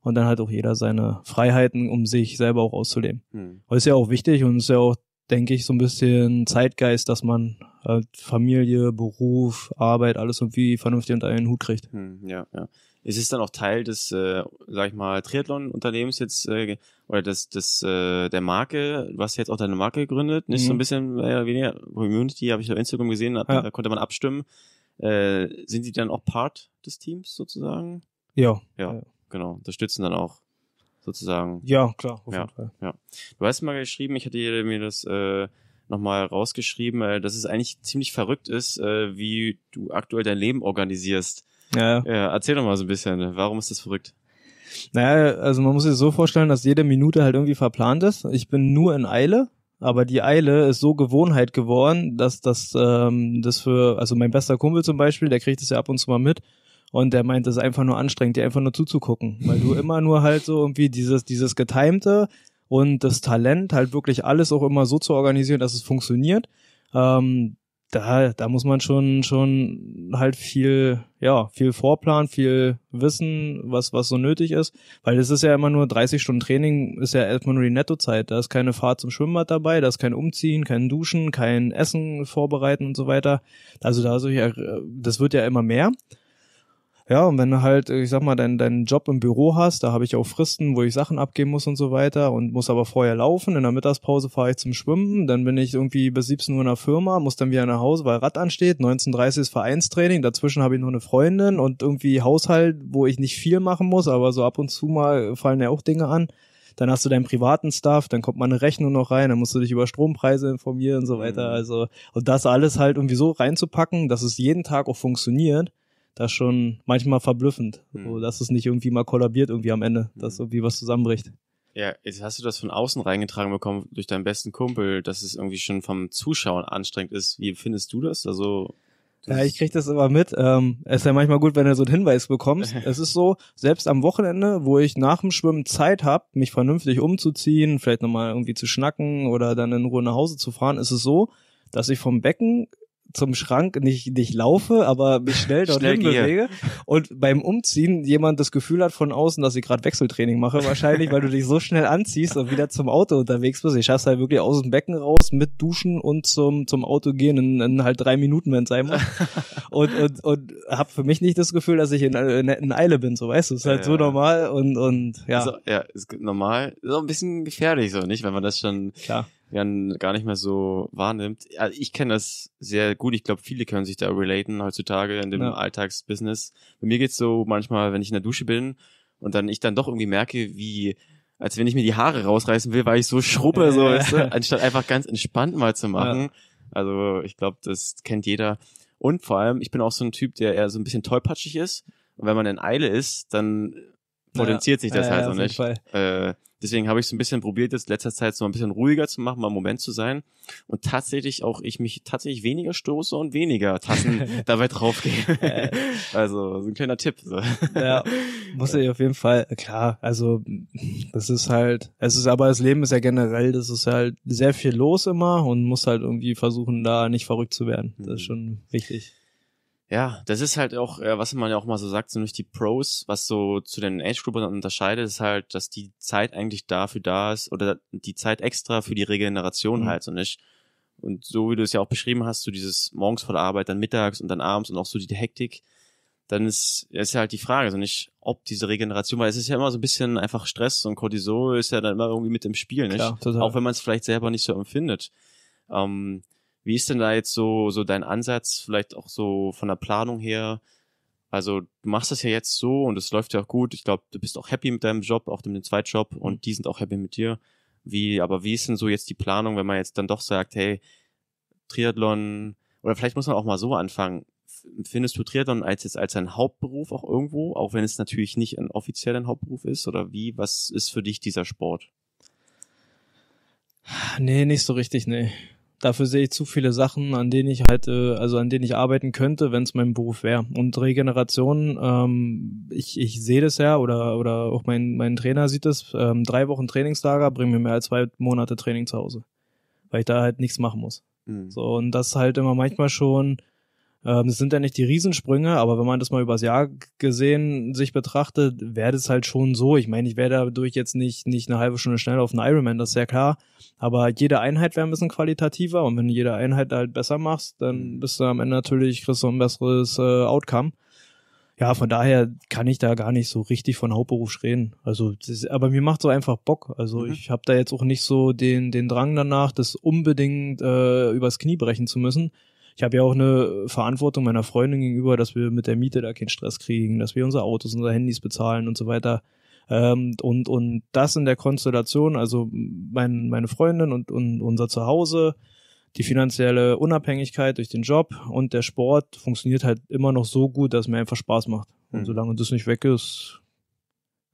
[SPEAKER 2] und dann halt auch jeder seine Freiheiten, um sich selber auch auszuleben. Mhm. Das ist ja auch wichtig und ist ja auch, denke ich, so ein bisschen Zeitgeist, dass man halt Familie, Beruf, Arbeit, alles irgendwie vernünftig unter einen Hut kriegt. Mhm,
[SPEAKER 1] ja, ja. Es dann auch Teil des, äh, sag ich mal, Triathlon-Unternehmens jetzt äh, oder des, des äh, der Marke, was jetzt auch deine Marke gegründet? nicht mhm. so ein mhm. bisschen äh, weniger Community, habe ich auf Instagram gesehen, hab, ja. da konnte man abstimmen. Äh, sind sie dann auch Part des Teams sozusagen? Ja. Ja, genau. Unterstützen dann auch sozusagen. Ja, klar, auf ja, jeden Fall. Ja. Du hast mal geschrieben, ich hatte mir das äh, nochmal rausgeschrieben, äh, dass es eigentlich ziemlich verrückt ist, äh, wie du aktuell dein Leben organisierst. Ja. ja. Äh, erzähl doch mal so ein bisschen, warum
[SPEAKER 2] ist das verrückt? Naja, also man muss sich so vorstellen, dass jede Minute halt irgendwie verplant ist. Ich bin nur in Eile, aber die Eile ist so Gewohnheit geworden, dass das, ähm, das für, also mein bester Kumpel zum Beispiel, der kriegt das ja ab und zu mal mit und der meint, es ist einfach nur anstrengend, dir einfach nur zuzugucken, weil du immer nur halt so irgendwie dieses, dieses Getimte und das Talent halt wirklich alles auch immer so zu organisieren, dass es funktioniert. Ähm, da, da muss man schon, schon halt viel, ja, viel Vorplan, viel Wissen, was, was so nötig ist. Weil es ist ja immer nur 30 Stunden Training, ist ja erstmal nur die Nettozeit. Da ist keine Fahrt zum Schwimmbad dabei, da ist kein Umziehen, kein Duschen, kein Essen vorbereiten und so weiter. Also da, äh, das wird ja immer mehr. Ja, und wenn du halt, äh, ich sag mal, deinen deinen Job im Büro hast, da habe ich auch Fristen, wo ich Sachen abgeben muss und so weiter und muss aber vorher laufen. In der Mittagspause fahre ich zum Schwimmen, dann bin ich irgendwie bis 17 Uhr in der Firma, muss dann wieder nach Hause, weil Rad ansteht. 19.30 ist Vereinstraining, dazwischen habe ich noch eine Freundin und irgendwie Haushalt, wo ich nicht viel machen muss, aber so ab und zu mal fallen ja auch Dinge an dann hast du deinen privaten Stuff, dann kommt mal eine Rechnung noch rein, dann musst du dich über Strompreise informieren und so weiter. Mhm. Also, und das alles halt irgendwie so reinzupacken, dass es jeden Tag auch funktioniert, das schon manchmal verblüffend, hm. so, dass es nicht irgendwie mal kollabiert irgendwie am Ende, hm. dass irgendwie was zusammenbricht.
[SPEAKER 1] Ja, jetzt hast du das von außen reingetragen bekommen durch deinen besten Kumpel, dass es irgendwie schon vom Zuschauen anstrengend ist. Wie findest du das? Also
[SPEAKER 2] ja, ich kriege das immer mit. Ähm, ist ja manchmal gut, wenn du so einen Hinweis bekommst. es ist so, selbst am Wochenende, wo ich nach dem Schwimmen Zeit habe, mich vernünftig umzuziehen, vielleicht nochmal irgendwie zu schnacken oder dann in Ruhe nach Hause zu fahren, ist es so, dass ich vom Becken zum Schrank nicht, nicht laufe, aber mich schnell dorthin schnell bewege. Und beim Umziehen jemand das Gefühl hat von außen, dass ich gerade Wechseltraining mache, wahrscheinlich, weil du dich so schnell anziehst und wieder zum Auto unterwegs bist. Ich schaff's halt wirklich aus dem Becken raus mit Duschen und zum, zum Auto gehen in, in halt drei Minuten, wenn es sein muss. und, und, und hab für mich nicht das Gefühl, dass ich in, in, in Eile bin, so weißt du. Ist halt ja, so normal und, und ja. Also,
[SPEAKER 1] ja, ist normal. So ein bisschen gefährlich, so nicht, wenn man das schon. Klar dann gar nicht mehr so wahrnimmt. Also ich kenne das sehr gut. Ich glaube, viele können sich da relaten heutzutage in dem ja. Alltagsbusiness. Bei mir geht's so manchmal, wenn ich in der Dusche bin und dann ich dann doch irgendwie merke, wie als wenn ich mir die Haare rausreißen will, weil ich so schrubbe, so weißt du, anstatt einfach ganz entspannt mal zu machen. Ja. Also ich glaube, das kennt jeder. Und vor allem, ich bin auch so ein Typ, der eher so ein bisschen tollpatschig ist. Und wenn man in Eile ist, dann potenziert ja. sich das ja, halt so nicht. Äh, Deswegen habe ich es ein bisschen probiert, jetzt letzter Zeit so ein bisschen ruhiger zu machen, mal im Moment zu sein. Und tatsächlich auch ich mich tatsächlich weniger stoße und weniger Tassen dabei draufgehe. also so ein kleiner Tipp. So.
[SPEAKER 2] Ja, muss ich auf jeden Fall, klar, also das ist halt, es ist aber das Leben ist ja generell, das ist halt sehr viel los immer und muss halt irgendwie versuchen, da nicht verrückt zu werden. Das ist mhm. schon wichtig ja,
[SPEAKER 1] das ist halt auch, äh, was man ja auch mal so sagt, so durch die Pros, was so zu den Age-Gruppern unterscheidet, ist halt, dass die Zeit eigentlich dafür da ist oder die Zeit extra für die Regeneration mhm. halt so nicht. Und so wie du es ja auch beschrieben hast, so dieses morgens vor der Arbeit, dann mittags und dann abends und auch so die Hektik, dann ist, ist halt die Frage, so also nicht, ob diese Regeneration, weil es ist ja immer so ein bisschen einfach Stress und Cortisol ist ja dann immer irgendwie mit im Spiel, nicht? Klar, auch wenn man es vielleicht selber nicht so empfindet. Ähm, wie ist denn da jetzt so, so dein Ansatz, vielleicht auch so von der Planung her? Also, du machst das ja jetzt so und es läuft ja auch gut. Ich glaube, du bist auch happy mit deinem Job, auch mit dem Zweitjob und mhm. die sind auch happy mit dir. Wie, aber wie ist denn so jetzt die Planung, wenn man jetzt dann doch sagt, hey, Triathlon, oder vielleicht muss man auch mal so anfangen. Findest du Triathlon als jetzt als ein Hauptberuf auch irgendwo, auch wenn es natürlich nicht ein offizieller Hauptberuf ist? Oder wie, was ist für dich dieser Sport?
[SPEAKER 2] Nee, nicht so richtig, nee dafür sehe ich zu viele Sachen, an denen ich halt, äh, also an denen ich arbeiten könnte, wenn es mein Beruf wäre. Und Regeneration, ähm, ich, ich sehe das ja oder oder auch mein mein Trainer sieht das. Ähm, drei Wochen Trainingslager bringen mir mehr als zwei Monate Training zu Hause, weil ich da halt nichts machen muss. Mhm. So und das halt immer manchmal schon ähm, es sind ja nicht die Riesensprünge, aber wenn man das mal übers Jahr gesehen sich betrachtet, wäre das halt schon so. Ich meine, ich wäre dadurch jetzt nicht, nicht eine halbe Stunde schneller auf einen Ironman, das ist ja klar. Aber jede Einheit wäre ein bisschen qualitativer und wenn du jede Einheit halt besser machst, dann mhm. bist du am Ende natürlich, kriegst du ein besseres äh, Outcome. Ja, von daher kann ich da gar nicht so richtig von Hauptberuf reden. Also, das, aber mir macht so einfach Bock. Also mhm. ich habe da jetzt auch nicht so den, den Drang danach, das unbedingt äh, übers Knie brechen zu müssen ich habe ja auch eine Verantwortung meiner Freundin gegenüber, dass wir mit der Miete da keinen Stress kriegen, dass wir unsere Autos, unsere Handys bezahlen und so weiter. Ähm, und, und das in der Konstellation, also mein, meine Freundin und, und unser Zuhause, die finanzielle Unabhängigkeit durch den Job und der Sport funktioniert halt immer noch so gut, dass es mir einfach Spaß macht. Und hm. solange das nicht weg ist,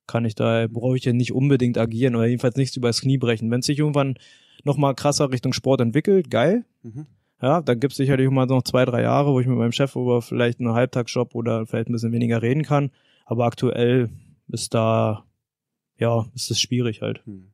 [SPEAKER 2] kann ich da, brauche ich ja nicht unbedingt agieren oder jedenfalls nichts übers Knie brechen. Wenn es sich irgendwann nochmal krasser Richtung Sport entwickelt, geil. Mhm. Ja, da gibt es sicherlich mal noch zwei, drei Jahre, wo ich mit meinem Chef über vielleicht einen Halbtagsjob oder vielleicht ein bisschen weniger reden kann. Aber aktuell ist da, ja, ist es schwierig halt. Hm.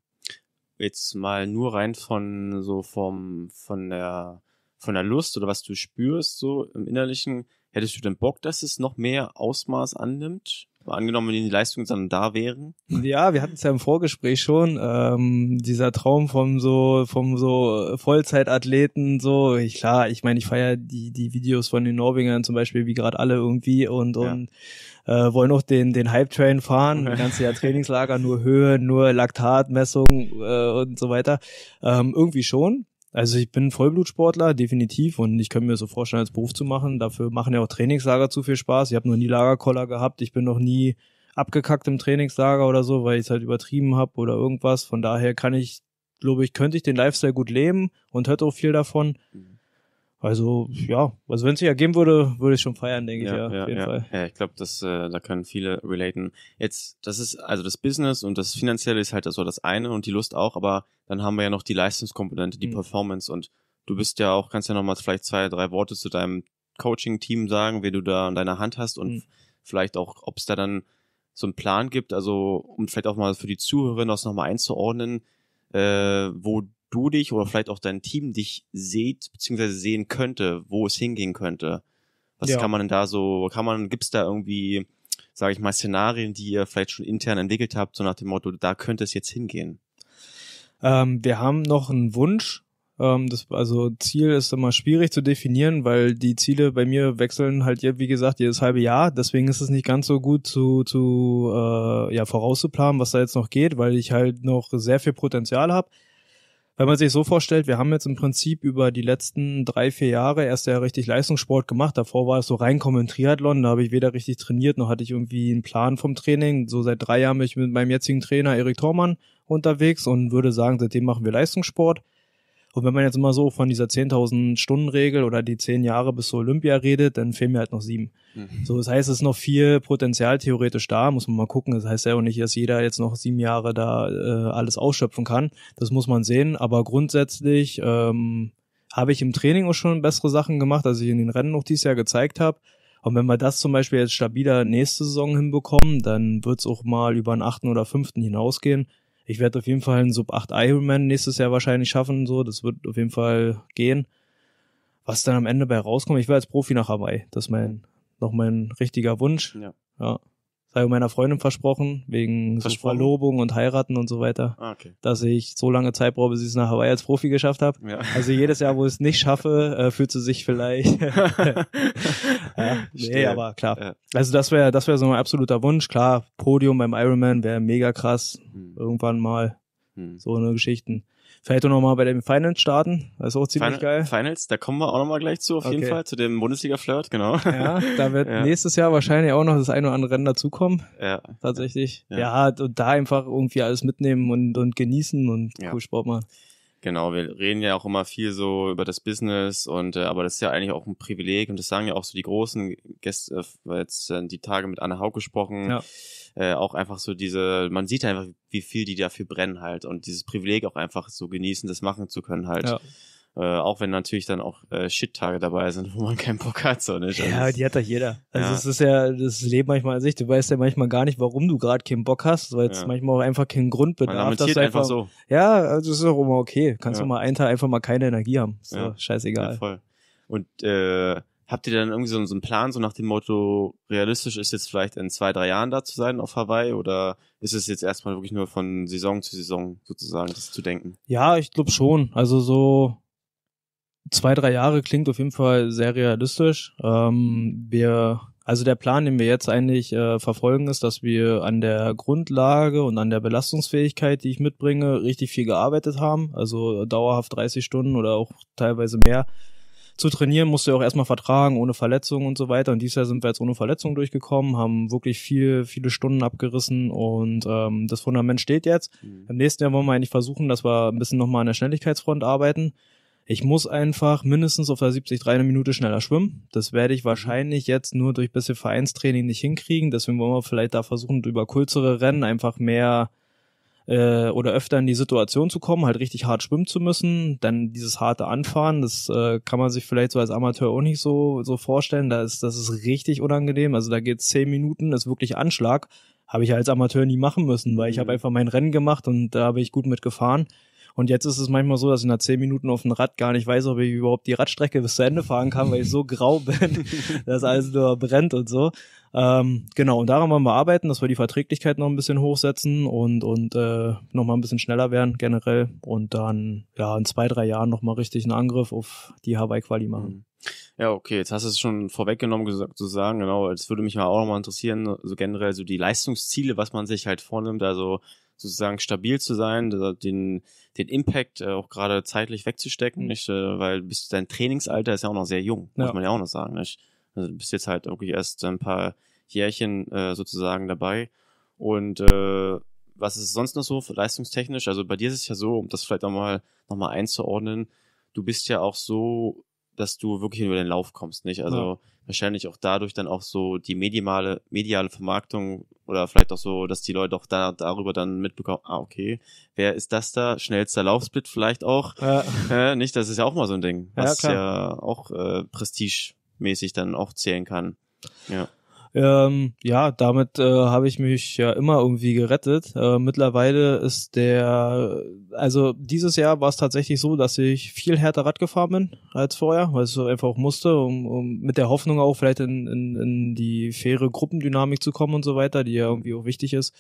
[SPEAKER 1] Jetzt mal nur rein von so vom, von der, von der Lust oder was du spürst so im Innerlichen. Hättest du denn Bock, dass es noch mehr Ausmaß annimmt? Angenommen, wenn die Leistungen dann da wären.
[SPEAKER 2] Ja, wir hatten es ja im Vorgespräch schon. Ähm, dieser Traum vom so, vom so Vollzeitathleten, so, ich, klar, ich meine, ich feiere die, die Videos von den Norwegern zum Beispiel, wie gerade alle irgendwie und, und ja. äh, wollen auch den, den Hype-Train fahren, okay. das ganze Jahr Trainingslager, nur Höhe, nur Laktatmessung äh, und so weiter. Ähm, irgendwie schon. Also ich bin Vollblutsportler, definitiv, und ich kann mir so vorstellen, als Beruf zu machen. Dafür machen ja auch Trainingslager zu viel Spaß. Ich habe noch nie Lagerkoller gehabt, ich bin noch nie abgekackt im Trainingslager oder so, weil ich es halt übertrieben habe oder irgendwas. Von daher kann ich, glaube ich, könnte ich den Lifestyle gut leben und hört auch viel davon. Mhm. Also ja, also wenn es sich ergeben würde, würde ich schon feiern, denke ja, ich ja, ja, auf jeden ja. Fall.
[SPEAKER 1] Ja, ich glaube, dass äh, da können viele relaten. Jetzt, das ist also das Business und das Finanzielle ist halt so also das eine und die Lust auch, aber dann haben wir ja noch die Leistungskomponente, die mhm. Performance und du bist ja auch, kannst ja nochmal vielleicht zwei, drei Worte zu deinem Coaching-Team sagen, wer du da in deiner Hand hast und mhm. vielleicht auch, ob es da dann so einen Plan gibt, also um vielleicht auch mal für die Zuhörerin das nochmal einzuordnen, äh, wo du dich oder vielleicht auch dein Team dich seht, beziehungsweise sehen könnte, wo es hingehen könnte? Was ja. kann man denn da so, kann man, gibt's da irgendwie, sage ich mal, Szenarien, die ihr
[SPEAKER 2] vielleicht schon intern entwickelt
[SPEAKER 1] habt, so nach dem Motto, da könnte es jetzt hingehen?
[SPEAKER 2] Ähm, wir haben noch einen Wunsch. Ähm, das, also Ziel ist immer schwierig zu definieren, weil die Ziele bei mir wechseln halt, wie gesagt, jedes halbe Jahr. Deswegen ist es nicht ganz so gut zu, zu äh, ja, vorauszuplanen, was da jetzt noch geht, weil ich halt noch sehr viel Potenzial habe. Wenn man sich so vorstellt, wir haben jetzt im Prinzip über die letzten drei, vier Jahre erst ja richtig Leistungssport gemacht. Davor war es so reinkommen in Triathlon, da habe ich weder richtig trainiert, noch hatte ich irgendwie einen Plan vom Training. So seit drei Jahren bin ich mit meinem jetzigen Trainer Erik Thormann unterwegs und würde sagen, seitdem machen wir Leistungssport. Und wenn man jetzt immer so von dieser 10.000 Stunden Regel oder die 10 Jahre bis zur Olympia redet, dann fehlen mir halt noch sieben. Mhm. So, das heißt, es ist noch viel Potenzial theoretisch da, muss man mal gucken. Das heißt ja auch nicht, dass jeder jetzt noch sieben Jahre da äh, alles ausschöpfen kann. Das muss man sehen. Aber grundsätzlich ähm, habe ich im Training auch schon bessere Sachen gemacht, als ich in den Rennen noch dieses Jahr gezeigt habe. Und wenn wir das zum Beispiel jetzt stabiler nächste Saison hinbekommen, dann wird es auch mal über einen achten oder fünften hinausgehen ich werde auf jeden Fall einen Sub 8 Ironman nächstes Jahr wahrscheinlich schaffen, so, das wird auf jeden Fall gehen. Was dann am Ende bei rauskommt, ich werde als Profi nach Hawaii, das ist mein, noch mein richtiger Wunsch. Ja. ja. Das meiner Freundin versprochen, wegen versprochen? So Verlobung und Heiraten und so weiter. Ah, okay. Dass ich so lange Zeit brauche, bis ich es nach Hawaii als Profi geschafft habe. Ja. Also jedes Jahr, wo ich es nicht schaffe, äh, fühlt sie sich vielleicht. ja, nee, aber klar. Ja. Also das wäre das wäre so mein absoluter Wunsch. Klar, Podium beim Ironman wäre mega krass. Hm. Irgendwann mal. Hm. So eine Geschichten. Vielleicht auch nochmal bei den Finals starten, das ist auch ziemlich Final,
[SPEAKER 1] geil. Finals, da kommen wir auch nochmal gleich zu, auf okay. jeden Fall, zu dem Bundesliga-Flirt, genau. Ja, da wird ja.
[SPEAKER 2] nächstes Jahr wahrscheinlich auch noch das eine oder andere Rennen dazukommen. Ja. Tatsächlich. Ja. ja, und da einfach irgendwie alles mitnehmen und, und genießen und ja. cool Sport machen.
[SPEAKER 1] Genau, wir reden ja auch immer viel so über das Business und äh, aber das ist ja eigentlich auch ein Privileg und das sagen ja auch so die großen Gäste, äh, jetzt äh, die Tage mit Anne Haug gesprochen. Ja äh, auch einfach so diese, man sieht einfach, wie viel die dafür brennen halt und dieses Privileg auch einfach so genießen, das machen zu können halt. Ja. Äh, auch wenn natürlich dann auch äh, Shit-Tage dabei sind, wo man keinen Bock hat, so nicht. Ne? ja,
[SPEAKER 2] die hat doch jeder. Also ja. es ist ja das Leben manchmal an sich. Du weißt ja manchmal gar nicht, warum du gerade keinen Bock hast, weil es ja. manchmal auch einfach keinen Grund bedarf. Man einfach, einfach so. Ja, also ist auch immer okay. Kannst ja. du mal einen Tag einfach mal keine Energie haben. So, ja. scheißegal.
[SPEAKER 1] voll. Und äh, habt ihr dann irgendwie so, so einen Plan, so nach dem Motto, realistisch ist jetzt vielleicht in zwei, drei Jahren da zu sein auf Hawaii oder ist es jetzt erstmal wirklich nur von Saison zu Saison sozusagen das zu denken?
[SPEAKER 2] Ja, ich glaube schon. Also so zwei, drei Jahre klingt auf jeden Fall sehr realistisch. Ähm, wir, also der Plan, den wir jetzt eigentlich äh, verfolgen, ist, dass wir an der Grundlage und an der Belastungsfähigkeit, die ich mitbringe, richtig viel gearbeitet haben. Also dauerhaft 30 Stunden oder auch teilweise mehr zu trainieren musst du ja auch erstmal vertragen, ohne Verletzungen und so weiter. Und dieses Jahr sind wir jetzt ohne Verletzungen durchgekommen, haben wirklich viel, viele Stunden abgerissen und ähm, das Fundament steht jetzt. Mhm. Im nächsten Jahr wollen wir eigentlich versuchen, dass wir ein bisschen nochmal an der Schnelligkeitsfront arbeiten. Ich muss einfach mindestens auf der 70 3 eine Minute schneller schwimmen. Das werde ich mhm. wahrscheinlich jetzt nur durch bisschen Vereinstraining nicht hinkriegen. Deswegen wollen wir vielleicht da versuchen, über kürzere Rennen einfach mehr äh, oder öfter in die Situation zu kommen, halt richtig hart schwimmen zu müssen, dann dieses harte Anfahren, das äh, kann man sich vielleicht so als Amateur auch nicht so so vorstellen, da ist das ist richtig unangenehm, also da geht zehn Minuten, ist wirklich Anschlag, habe ich als Amateur nie machen müssen, weil ich mhm. habe einfach mein Rennen gemacht und da habe ich gut mitgefahren. Und jetzt ist es manchmal so, dass ich nach zehn Minuten auf dem Rad gar nicht weiß, ob ich überhaupt die Radstrecke bis zu Ende fahren kann, weil ich so grau bin, dass alles nur brennt und so. Ähm, genau, und daran wollen wir arbeiten, dass wir die Verträglichkeit noch ein bisschen hochsetzen und, und äh, nochmal ein bisschen schneller werden generell und dann ja in zwei, drei Jahren nochmal richtig einen Angriff auf die Hawaii-Quali machen. Mhm.
[SPEAKER 1] Ja, okay, jetzt hast du es schon vorweggenommen gesagt, zu sagen, genau, das würde mich mal auch nochmal interessieren, so also generell so die Leistungsziele, was man sich halt vornimmt, also sozusagen stabil zu sein, den, den Impact äh, auch gerade zeitlich wegzustecken, mhm. nicht? Äh, weil bis dein Trainingsalter ist ja auch noch sehr jung, ja. muss man ja auch noch sagen, nicht? Also du bist jetzt halt wirklich erst ein paar Jährchen äh, sozusagen dabei. Und äh, was ist sonst noch so leistungstechnisch? Also bei dir ist es ja so, um das vielleicht auch noch mal einzuordnen, du bist ja auch so, dass du wirklich über den Lauf kommst, nicht? Also ja. wahrscheinlich auch dadurch dann auch so die mediale, mediale Vermarktung oder vielleicht auch so, dass die Leute auch da darüber dann mitbekommen, ah, okay, wer ist das da? Schnellster Laufsplit vielleicht auch. Ja. Äh, nicht? Das ist ja auch mal so ein Ding, was ja, ja auch äh, Prestige mäßig dann auch zählen kann. Ja.
[SPEAKER 2] Ähm, ja, damit äh, habe ich mich ja immer irgendwie gerettet. Äh, mittlerweile ist der, also dieses Jahr war es tatsächlich so, dass ich viel härter Rad gefahren bin als vorher, weil es so einfach auch musste, um, um mit der Hoffnung auch vielleicht in, in, in die faire Gruppendynamik zu kommen und so weiter, die ja irgendwie auch wichtig ist.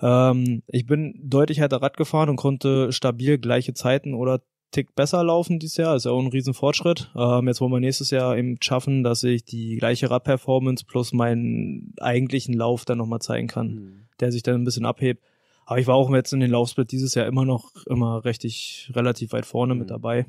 [SPEAKER 2] Ähm, ich bin deutlich härter Rad gefahren und konnte stabil gleiche Zeiten oder Tick besser laufen dieses Jahr, ist ja auch ein Riesenfortschritt. Ähm, jetzt wollen wir nächstes Jahr eben schaffen, dass ich die gleiche Radperformance plus meinen eigentlichen Lauf dann nochmal zeigen kann, mhm. der sich dann ein bisschen abhebt. Aber ich war auch jetzt in den Laufsplit dieses Jahr immer noch immer richtig relativ weit vorne mhm. mit dabei.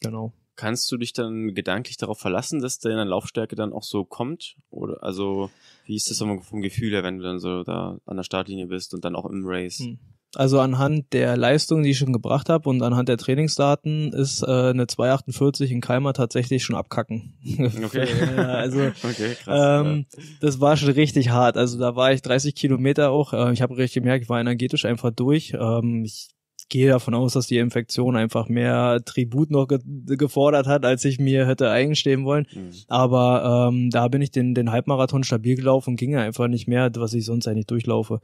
[SPEAKER 2] Genau.
[SPEAKER 1] Kannst du dich dann gedanklich darauf verlassen, dass deine Laufstärke dann auch so kommt? Oder also, wie ist das mhm. vom Gefühl her, wenn du dann so da an der
[SPEAKER 2] Startlinie bist und dann auch
[SPEAKER 1] im Race? Mhm.
[SPEAKER 2] Also anhand der Leistungen, die ich schon gebracht habe und anhand der Trainingsdaten ist äh, eine 248 in Keimer tatsächlich schon abkacken. Okay. also okay, krass, ähm, ja. das war schon richtig hart. Also da war ich 30 Kilometer auch. Äh, ich habe richtig gemerkt, ich war energetisch einfach durch. Ähm, ich gehe davon aus, dass die Infektion einfach mehr Tribut noch ge gefordert hat, als ich mir hätte eigenstehen wollen. Mhm. Aber ähm, da bin ich den, den Halbmarathon stabil gelaufen ging einfach nicht mehr, was ich sonst eigentlich durchlaufe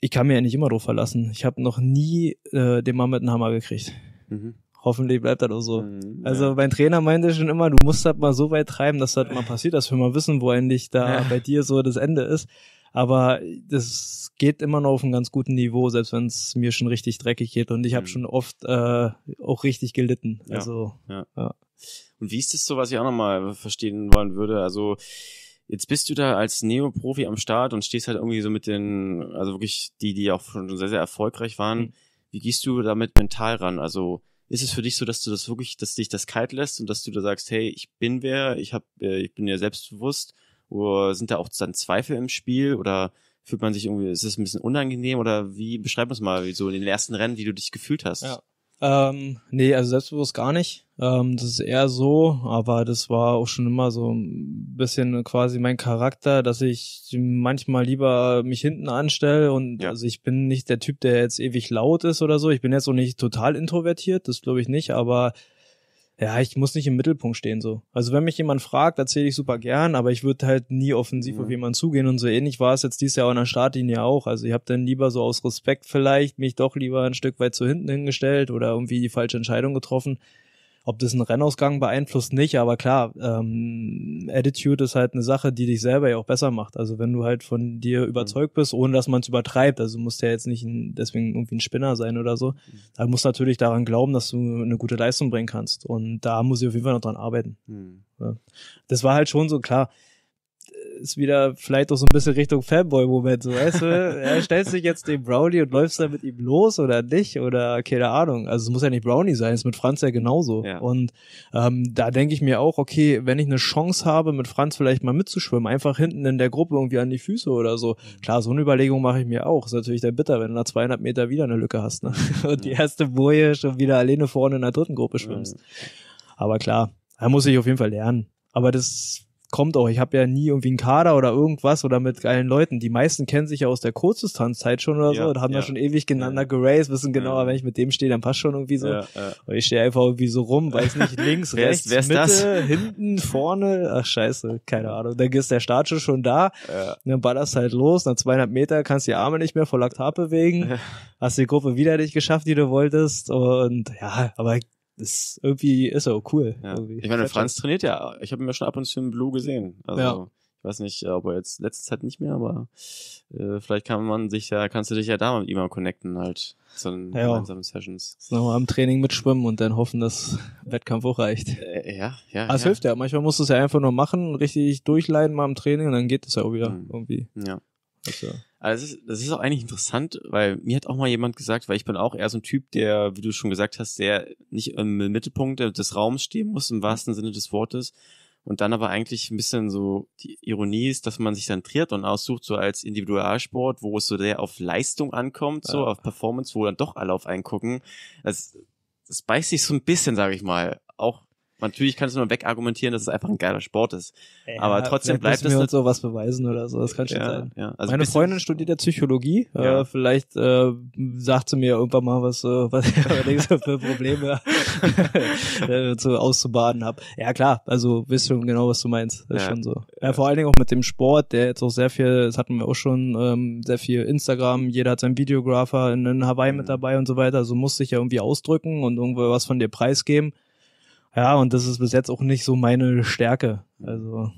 [SPEAKER 2] ich kann mir ja nicht immer drauf verlassen. Ich habe noch nie äh, den Mann mit einem Hammer gekriegt. Mhm. Hoffentlich bleibt das auch so. Mhm, also mein Trainer meinte schon immer, du musst das mal so weit treiben, dass das mal passiert, dass wir mal wissen, wo eigentlich da ja. bei dir so das Ende ist. Aber das geht immer noch auf einem ganz guten Niveau, selbst wenn es mir schon richtig dreckig geht. Und ich habe mhm. schon oft äh, auch richtig gelitten. Ja. Also ja. Und
[SPEAKER 1] wie ist das so, was ich auch nochmal verstehen wollen würde? Also jetzt bist du da als Neoprofi am Start und stehst halt irgendwie so mit den, also wirklich die, die auch schon sehr, sehr erfolgreich waren. Mhm. Wie gehst du damit mental ran? Also ist es für dich so, dass du das wirklich, dass dich das kalt lässt und dass du da sagst, hey, ich bin wer, ich hab, äh, ich bin ja selbstbewusst, oder sind da auch dann Zweifel im Spiel oder fühlt man sich irgendwie, ist es ein bisschen unangenehm oder wie beschreib uns mal, wie so in den ersten Rennen, wie du dich gefühlt hast? Ja.
[SPEAKER 2] Ähm, nee, also selbstbewusst gar nicht. Ähm, das ist eher so, aber das war auch schon immer so ein bisschen quasi mein Charakter, dass ich manchmal lieber mich hinten anstelle und ja. also ich bin nicht der Typ, der jetzt ewig laut ist oder so. Ich bin jetzt auch nicht total introvertiert, das glaube ich nicht, aber ja, ich muss nicht im Mittelpunkt stehen so. Also wenn mich jemand fragt, erzähle ich super gern, aber ich würde halt nie offensiv mhm. auf jemanden zugehen und so ähnlich war es jetzt dieses Jahr auch in der Startlinie auch. Also ich habe dann lieber so aus Respekt vielleicht mich doch lieber ein Stück weit zu hinten hingestellt oder irgendwie die falsche Entscheidung getroffen, ob das einen Rennausgang beeinflusst, nicht, aber klar, ähm, Attitude ist halt eine Sache, die dich selber ja auch besser macht. Also wenn du halt von dir mhm. überzeugt bist, ohne dass man es übertreibt, also musst du ja jetzt nicht ein, deswegen irgendwie ein Spinner sein oder so, mhm. dann musst du natürlich daran glauben, dass du eine gute Leistung bringen kannst. Und da muss ich auf jeden Fall noch dran arbeiten. Mhm. Ja. Das war halt schon so, klar, ist wieder vielleicht auch so ein bisschen Richtung Fanboy-Moment, so weißt du? Er stellst dich jetzt den Brownie und läufst dann mit ihm los oder nicht oder keine Ahnung. Also es muss ja nicht Brownie sein, ist mit Franz ja genauso. Ja. Und ähm, da denke ich mir auch, okay, wenn ich eine Chance habe, mit Franz vielleicht mal mitzuschwimmen, einfach hinten in der Gruppe irgendwie an die Füße oder so. Mhm. Klar, so eine Überlegung mache ich mir auch. Ist natürlich dann bitter, wenn du nach 200 Meter wieder eine Lücke hast ne? und die erste Boje schon wieder alleine vorne in der dritten Gruppe schwimmst. Aber klar, da muss ich auf jeden Fall lernen. Aber das kommt auch. Ich habe ja nie irgendwie einen Kader oder irgendwas oder mit geilen Leuten. Die meisten kennen sich ja aus der Kurzdistanzzeit schon oder ja, so und haben ja, schon ewig gegeneinander ja. geraced, wissen genau, mhm. wenn ich mit dem stehe, dann passt schon irgendwie so. Und ich stehe einfach irgendwie so rum, weiß nicht, links, wer rechts, ist, wer ist Mitte, das? hinten, vorne. Ach scheiße, keine Ahnung. Dann ist der Start schon da, dann ballerst halt los, nach zweieinhalb Meter kannst du die Arme nicht mehr vor Laktat bewegen, hast die Gruppe wieder nicht geschafft, die du wolltest und ja, aber ist irgendwie ist auch cool. Ja. Irgendwie. Ich meine, Franz
[SPEAKER 1] trainiert ja. Ich habe ihn ja schon ab und zu im Blue gesehen. Also ja. ich weiß nicht, ob er jetzt letzte Zeit nicht mehr, aber äh, vielleicht kann man sich ja, kannst du dich ja da mit ihm mal connecten halt zu den ja, gemeinsamen Sessions.
[SPEAKER 2] Nochmal am Training mitschwimmen und dann hoffen, dass Wettkampf auch reicht. Äh, ja, ja. Aber es hilft ja. Manchmal musst du es ja einfach nur machen, richtig durchleiden mal im Training und dann geht es ja auch wieder mhm. irgendwie. Ja. Also.
[SPEAKER 1] Also das ist, das ist auch eigentlich interessant, weil mir hat auch mal jemand gesagt, weil ich bin auch eher so ein Typ, der, wie du schon gesagt hast, der nicht im Mittelpunkt des Raums stehen muss, im wahrsten Sinne des Wortes. Und dann aber eigentlich ein bisschen so die Ironie ist, dass man sich zentriert und aussucht, so als Individualsport, wo es so sehr auf Leistung ankommt, so ja. auf Performance, wo dann doch alle auf einen gucken. Das, das beißt sich so ein bisschen, sage ich mal. Auch Natürlich kannst du nur wegargumentieren, dass es einfach ein geiler
[SPEAKER 2] Sport ist. Ja, aber trotzdem bleibt es. wir uns sowas beweisen oder so, das kann schon ja, sein. Ja. Also Meine Freundin studiert ja Psychologie. Äh, vielleicht äh, sagt sie mir irgendwann mal, was, äh, was ich für Probleme äh, zu, auszubaden habe. Ja klar, also wisst schon genau, was du meinst. Das ist schon so. Ja, vor allen Dingen auch mit dem Sport, der jetzt auch sehr viel, das hatten wir auch schon, ähm, sehr viel Instagram, jeder hat seinen Videographer in, Hawaii mhm. mit dabei und so weiter. Also musst dich ja irgendwie ausdrücken und irgendwo was von dir preisgeben. Ja, und das ist bis jetzt auch nicht so meine Stärke. Also,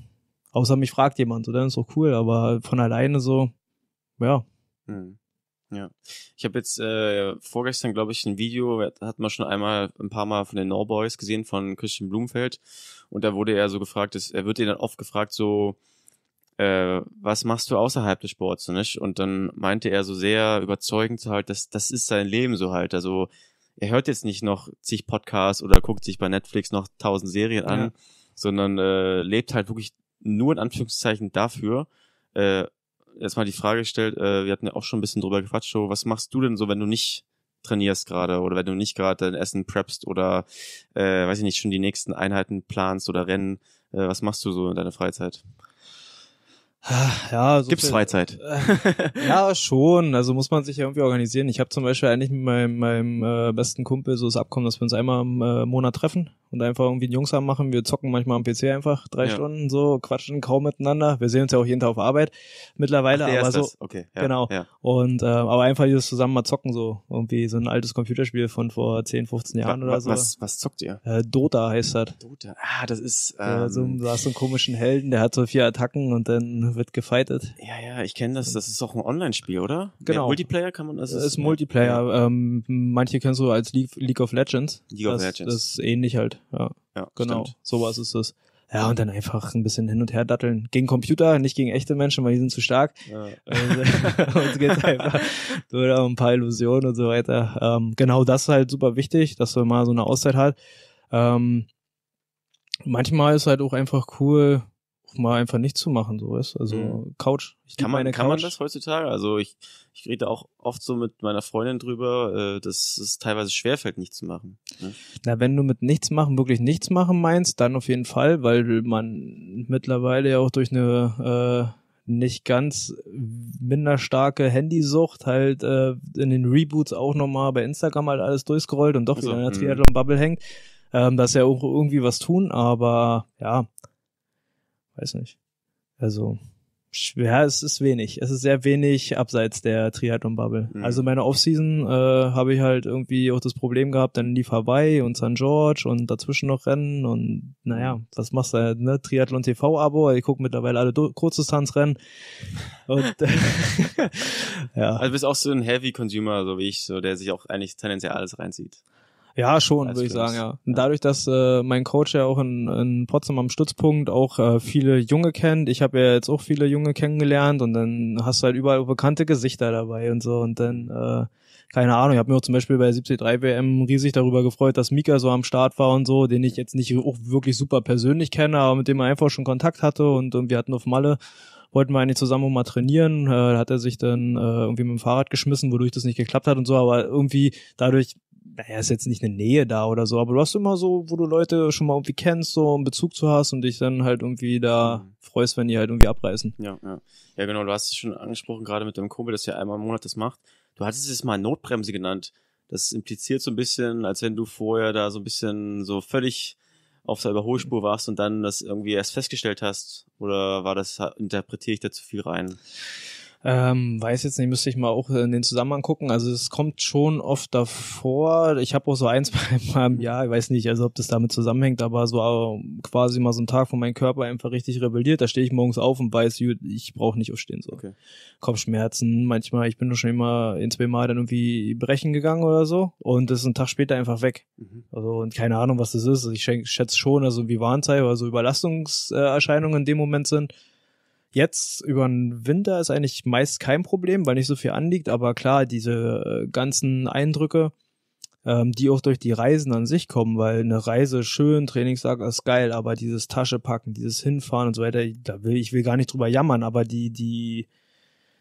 [SPEAKER 2] außer mich fragt jemand, so, dann ist doch cool, aber von alleine so, ja. Hm.
[SPEAKER 1] Ja. Ich habe jetzt äh, vorgestern, glaube ich, ein Video, hat man schon einmal ein paar Mal von den Norboys gesehen, von Christian Blumenfeld. Und da wurde er so gefragt, dass, er wird ihn dann oft gefragt, so, äh, was machst du außerhalb des Sports, nicht? Und dann meinte er so sehr überzeugend halt, dass das ist sein Leben so halt. Also er hört jetzt nicht noch zig Podcasts oder guckt sich bei Netflix noch tausend Serien an, ja. sondern äh, lebt halt wirklich nur in Anführungszeichen dafür. Äh, erstmal die Frage gestellt, äh, wir hatten ja auch schon ein bisschen drüber gequatscht, so, was machst du denn so, wenn du nicht trainierst gerade oder wenn du nicht gerade dein Essen preppst oder äh, weiß ich nicht, schon die nächsten Einheiten planst oder Rennen, äh, was machst du so in deiner Freizeit?
[SPEAKER 2] Ja, so gibt's viel, Freizeit. Äh, ja, schon. Also muss man sich ja irgendwie organisieren. Ich habe zum Beispiel eigentlich mit meinem, meinem äh, besten Kumpel so das Abkommen, dass wir uns einmal im äh, Monat treffen und einfach irgendwie die Jungs haben machen. Wir zocken manchmal am PC einfach drei ja. Stunden so, quatschen kaum miteinander. Wir sehen uns ja auch jeden Tag auf Arbeit mittlerweile, Ach, aber so Das. okay. ja, genau. Ja. Und äh, aber einfach dieses zusammen mal zocken so irgendwie so ein altes Computerspiel von vor 10, 15 Jahren was, oder so. Was, was zockt ihr? Äh, Dota heißt das. Dota. Ah, das ist ähm, so du hast so einen komischen Helden, der hat so vier Attacken und dann wird gefightet. Ja,
[SPEAKER 1] ja, ich kenne das. Das ist auch ein Online-Spiel, oder? Genau. Ja, Multiplayer kann man das. Ist, ist Multiplayer.
[SPEAKER 2] Ähm, manche kennst du als League, League of Legends. League of das, Legends. Das ist ähnlich halt. Ja, ja genau. Stimmt. Sowas ist es. Ja, und dann einfach ein bisschen hin und her datteln. Gegen Computer, nicht gegen echte Menschen, weil die sind zu stark. Ja. Uns geht einfach nur ein paar Illusionen und so weiter. Ähm, genau das ist halt super wichtig, dass man mal so eine Auszeit hat. Ähm, manchmal ist halt auch einfach cool, auch mal einfach nicht zu machen, so ist. Also mhm. Couch. Ich kann man, kann Couch. man das
[SPEAKER 1] heutzutage? Also ich, ich rede auch oft so mit meiner Freundin drüber, äh, dass es teilweise schwerfällt, nichts zu
[SPEAKER 2] machen. Ne? Na, wenn du mit nichts machen, wirklich nichts machen meinst, dann auf jeden Fall, weil man mittlerweile ja auch durch eine äh, nicht ganz minder starke Handysucht halt äh, in den Reboots auch nochmal bei Instagram halt alles durchscrollt und doch so, wieder in der mhm. Triathlon-Bubble hängt. Ähm, das ist ja auch irgendwie was tun, aber ja, weiß nicht. Also, ja, es ist wenig. Es ist sehr wenig abseits der Triathlon-Bubble. Mhm. Also meine Offseason äh, habe ich halt irgendwie auch das Problem gehabt, dann lief Hawaii und St. George und dazwischen noch Rennen und naja, was machst du halt, ne? Triathlon TV-Abo, ich gucke mittlerweile alle Kurzdistanzrennen. Und ja.
[SPEAKER 1] Also bist auch so ein Heavy Consumer, so wie ich, so der sich auch eigentlich tendenziell alles reinzieht.
[SPEAKER 2] Ja, schon, würde ich sagen, ja. Und dadurch, dass äh, mein Coach ja auch in, in Potsdam am Stützpunkt auch äh, viele Junge kennt, ich habe ja jetzt auch viele Junge kennengelernt und dann hast du halt überall bekannte Gesichter dabei und so und dann, äh, keine Ahnung, ich habe mir auch zum Beispiel bei 73 WM riesig darüber gefreut, dass Mika so am Start war und so, den ich jetzt nicht auch wirklich super persönlich kenne, aber mit dem er einfach schon Kontakt hatte und, und wir hatten auf Malle wollten wir eigentlich zusammen mal trainieren. Äh, hat er sich dann äh, irgendwie mit dem Fahrrad geschmissen, wodurch das nicht geklappt hat und so. Aber irgendwie dadurch naja, ist jetzt nicht eine Nähe da oder so, aber du hast immer so, wo du Leute schon mal irgendwie kennst, so einen Bezug zu hast und dich dann halt irgendwie da mhm. freust, wenn die halt irgendwie abreißen.
[SPEAKER 1] Ja, ja. Ja, genau, du hast es schon angesprochen, gerade mit deinem Kumpel, das ja einmal im Monat das macht. Du hattest es mal Notbremse genannt. Das impliziert so ein bisschen, als wenn du vorher da so ein bisschen so völlig auf der Überholspur warst und dann das irgendwie erst festgestellt hast? Oder war das, interpretiere ich da zu viel rein?
[SPEAKER 2] Ähm, weiß jetzt nicht, müsste ich mal auch in äh, den Zusammenhang gucken. Also es kommt schon oft davor. Ich habe auch so ein, zwei Mal im Jahr, ich weiß nicht, also ob das damit zusammenhängt, aber so äh, quasi mal so ein Tag, wo mein Körper einfach richtig rebelliert. Da stehe ich morgens auf und weiß, ich brauche nicht aufstehen. So. Okay. Kopfschmerzen, manchmal, ich bin doch schon immer in zwei Mal dann irgendwie brechen gegangen oder so. Und das ist ein Tag später einfach weg. Mhm. Also und keine Ahnung, was das ist. Also ich schätze schon, also wie Warnzeichen oder so Überlastungserscheinungen in dem Moment sind. Jetzt über den Winter ist eigentlich meist kein Problem, weil nicht so viel anliegt, aber klar, diese äh, ganzen Eindrücke, ähm, die auch durch die Reisen an sich kommen, weil eine Reise schön, Trainingslager ist geil, aber dieses Tasche packen, dieses Hinfahren und so weiter, da will ich will gar nicht drüber jammern, aber die die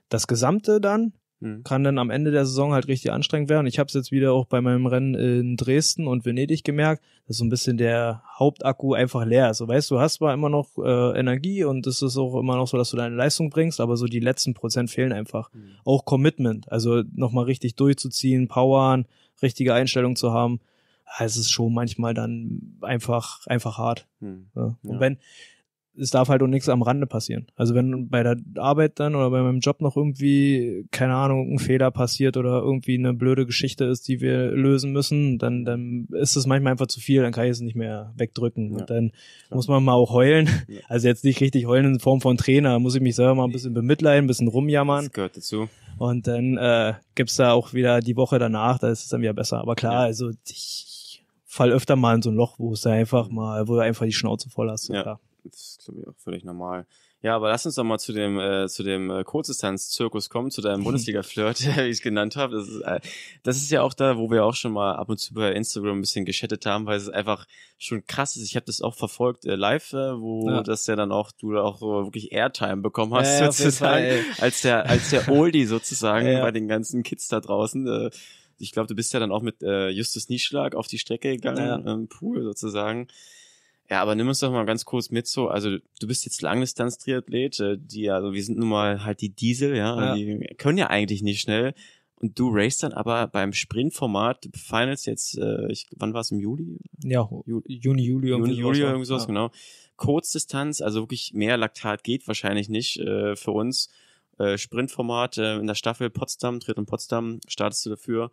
[SPEAKER 2] das Gesamte dann Mhm. Kann dann am Ende der Saison halt richtig anstrengend werden. Ich habe es jetzt wieder auch bei meinem Rennen in Dresden und Venedig gemerkt, dass so ein bisschen der Hauptakku einfach leer ist. So, weißt du, hast zwar immer noch äh, Energie und es ist auch immer noch so, dass du deine Leistung bringst, aber so die letzten Prozent fehlen einfach. Mhm. Auch Commitment, also nochmal richtig durchzuziehen, powern, richtige Einstellung zu haben. Ah, es ist schon manchmal dann einfach, einfach hart. Mhm. Ja. Und ja. wenn, es darf halt auch nichts am Rande passieren. Also wenn bei der Arbeit dann oder bei meinem Job noch irgendwie, keine Ahnung, ein Fehler passiert oder irgendwie eine blöde Geschichte ist, die wir lösen müssen, dann, dann ist es manchmal einfach zu viel, dann kann ich es nicht mehr wegdrücken. Ja. Und dann ja. muss man mal auch heulen. Ja. Also jetzt nicht richtig heulen in Form von Trainer, muss ich mich selber mal ein bisschen bemitleiden, ein bisschen rumjammern. Das gehört dazu. Und dann äh, gibt da auch wieder die Woche danach, da ist es dann wieder besser. Aber klar, also ich fall öfter mal in so ein Loch, wo es da einfach mal, wo du einfach die Schnauze voll hast. So ja. Klar.
[SPEAKER 1] Das ist, glaube ich, auch völlig normal. Ja, aber lass uns doch mal zu dem, äh, zu dem äh, Kurzdistanz-Zirkus kommen, zu deinem Bundesliga-Flirt, wie ich es genannt habe. Das ist, äh, das ist ja auch da, wo wir auch schon mal ab und zu bei Instagram ein bisschen geschattet haben, weil es einfach schon krass ist. Ich habe das auch verfolgt äh, live, äh, wo ja. das ja dann auch, du auch äh, wirklich Airtime bekommen hast, ja, sozusagen, Fall, als der, als der Oldie sozusagen ja, bei den ganzen Kids da draußen. Äh, ich glaube, du bist ja dann auch mit äh, Justus Nieschlag auf die Strecke gegangen, ja. ähm, Pool sozusagen. Ja, aber nimm uns doch mal ganz kurz mit so, also du bist jetzt Langdistanz-Triathlet, äh, die also wir sind nun mal halt die Diesel, ja, ja. die können ja eigentlich nicht schnell und du racest dann aber beim Sprintformat Finals jetzt, äh, ich, wann war es im Juli?
[SPEAKER 2] Ja, Juni, Juli, Juni, Juli, irgendwas, ja.
[SPEAKER 1] genau. Kurzdistanz, also wirklich mehr Laktat geht wahrscheinlich nicht äh, für uns. Äh, Sprintformat äh, in der Staffel Potsdam, Tritt und Potsdam, startest du dafür.